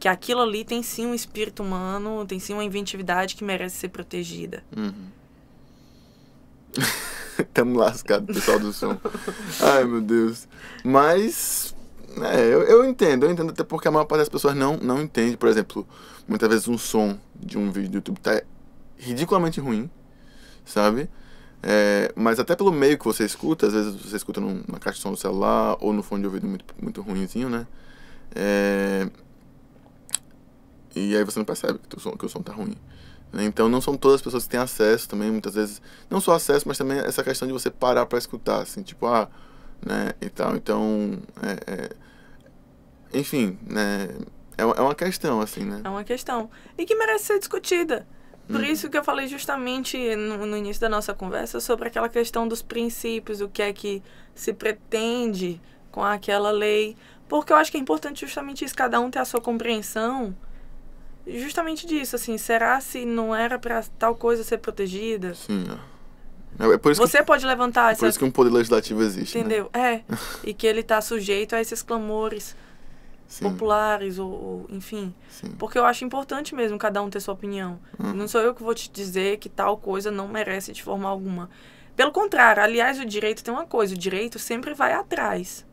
que aquilo ali tem sim um espírito humano, tem sim uma inventividade que merece ser protegida. Uhum. Tamo lascado, pessoal do som. Ai, meu Deus. Mas, é, eu, eu entendo, eu entendo até porque a maior parte das pessoas não, não entende. Por exemplo, muitas vezes um som de um vídeo do YouTube tá ridiculamente ruim, sabe? É, mas até pelo meio que você escuta, às vezes você escuta numa caixa de som do celular ou no fone de ouvido muito, muito ruimzinho, né? É, e aí você não percebe que, o som, que o som tá ruim. Né? Então não são todas as pessoas que têm acesso também, muitas vezes, não só acesso, mas também essa questão de você parar para escutar, assim, tipo, ah, né, e tal. Então, é, é, enfim, né, é, é uma questão, assim, né? É uma questão. E que merece ser discutida. Por uhum. isso que eu falei justamente no, no início da nossa conversa sobre aquela questão dos princípios, o que é que se pretende com aquela lei. Porque eu acho que é importante justamente isso, cada um ter a sua compreensão justamente disso, assim, será se não era para tal coisa ser protegida? Sim. É, é, é por isso Você que, pode levantar... É por isso que um poder legislativo existe, né? Entendeu? Né? É, e que ele está sujeito a esses clamores Sim. populares, ou, ou enfim. Sim. Porque eu acho importante mesmo cada um ter sua opinião. Uhum. Não sou eu que vou te dizer que tal coisa não merece de forma alguma. Pelo contrário, aliás, o direito tem uma coisa, o direito sempre vai atrás.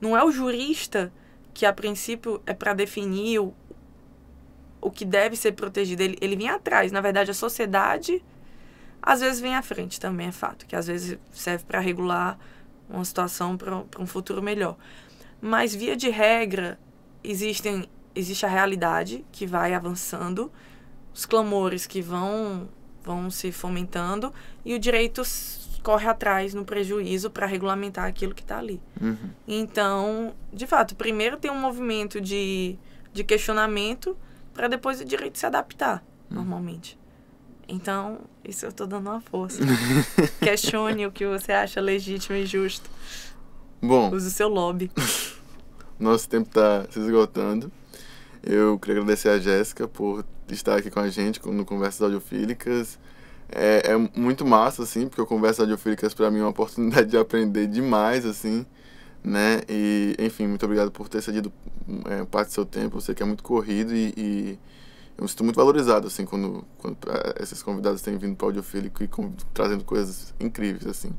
Não é o jurista que a princípio é para definir o, o que deve ser protegido, ele, ele vem atrás. Na verdade, a sociedade às vezes vem à frente também, é fato, que às vezes serve para regular uma situação para um futuro melhor. Mas, via de regra, existem, existe a realidade que vai avançando, os clamores que vão, vão se fomentando e o direito corre atrás no prejuízo para regulamentar aquilo que está ali. Uhum. Então, de fato, primeiro tem um movimento de, de questionamento para depois o direito se adaptar, hum. normalmente. Então, isso eu tô dando uma força. Questione o que você acha legítimo e justo. Bom. Use o seu lobby. Nosso tempo está se esgotando. Eu queria agradecer a Jéssica por estar aqui com a gente no Conversas Audiofílicas. É, é muito massa, assim, porque o Conversas Audiofílicas para mim é uma oportunidade de aprender demais, assim né? E, enfim, muito obrigado por ter cedido é, parte do seu tempo. Eu sei que é muito corrido e, e, eu me sinto muito valorizado, assim, quando, quando esses convidados têm vindo para o Audiofílico e com, trazendo coisas incríveis, assim.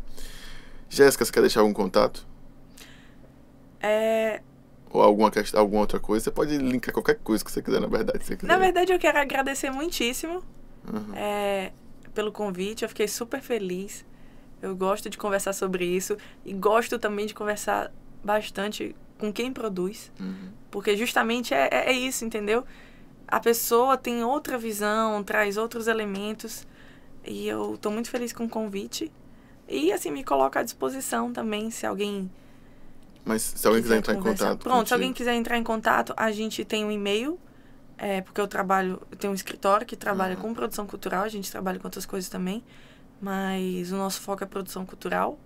Jéssica, você quer deixar algum contato? É... Ou alguma, alguma outra coisa? Você pode linkar qualquer coisa que você quiser, na verdade. Quiser. Na verdade, eu quero agradecer muitíssimo uhum. é, pelo convite. Eu fiquei super feliz. Eu gosto de conversar sobre isso e gosto também de conversar bastante com quem produz, uhum. porque justamente é, é, é isso, entendeu? A pessoa tem outra visão, traz outros elementos e eu estou muito feliz com o convite e assim me coloca à disposição também se alguém mas se alguém quiser, entrar em contato. Pronto, contigo. se alguém quiser entrar em contato, a gente tem um e-mail, é, porque eu trabalho, eu tenho um escritório que trabalha uhum. com produção cultural, a gente trabalha com outras coisas também mas o nosso foco é produção cultural.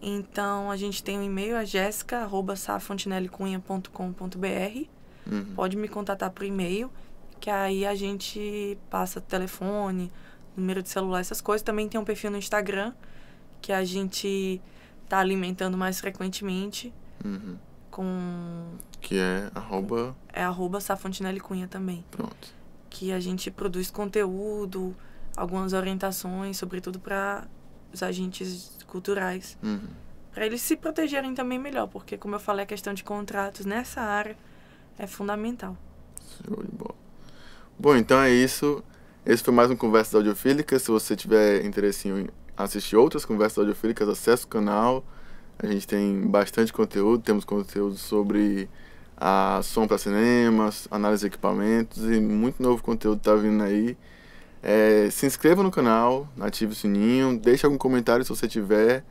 Então a gente tem um e-mail, a jéssica.safontinellicunha.com.br. Uhum. Pode me contatar por e-mail, que aí a gente passa telefone, número de celular, essas coisas. Também tem um perfil no Instagram, que a gente tá alimentando mais frequentemente. Uhum. Com. Que é arroba. É arroba Safontinelli Cunha também. Pronto. Que a gente produz conteúdo algumas orientações, sobretudo para os agentes culturais, uhum. para eles se protegerem também melhor, porque, como eu falei, a questão de contratos nessa área é fundamental. Show de bola. Bom, então é isso. Esse foi mais um Conversas Audiofílicas. Se você tiver interesse em assistir outras conversas audiofílicas, acesse o canal. A gente tem bastante conteúdo. Temos conteúdo sobre a som para cinemas, análise de equipamentos e muito novo conteúdo está vindo aí. É, se inscreva no canal, ative o sininho, deixe algum comentário se você tiver.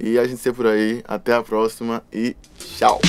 E a gente se vê por aí. Até a próxima e tchau!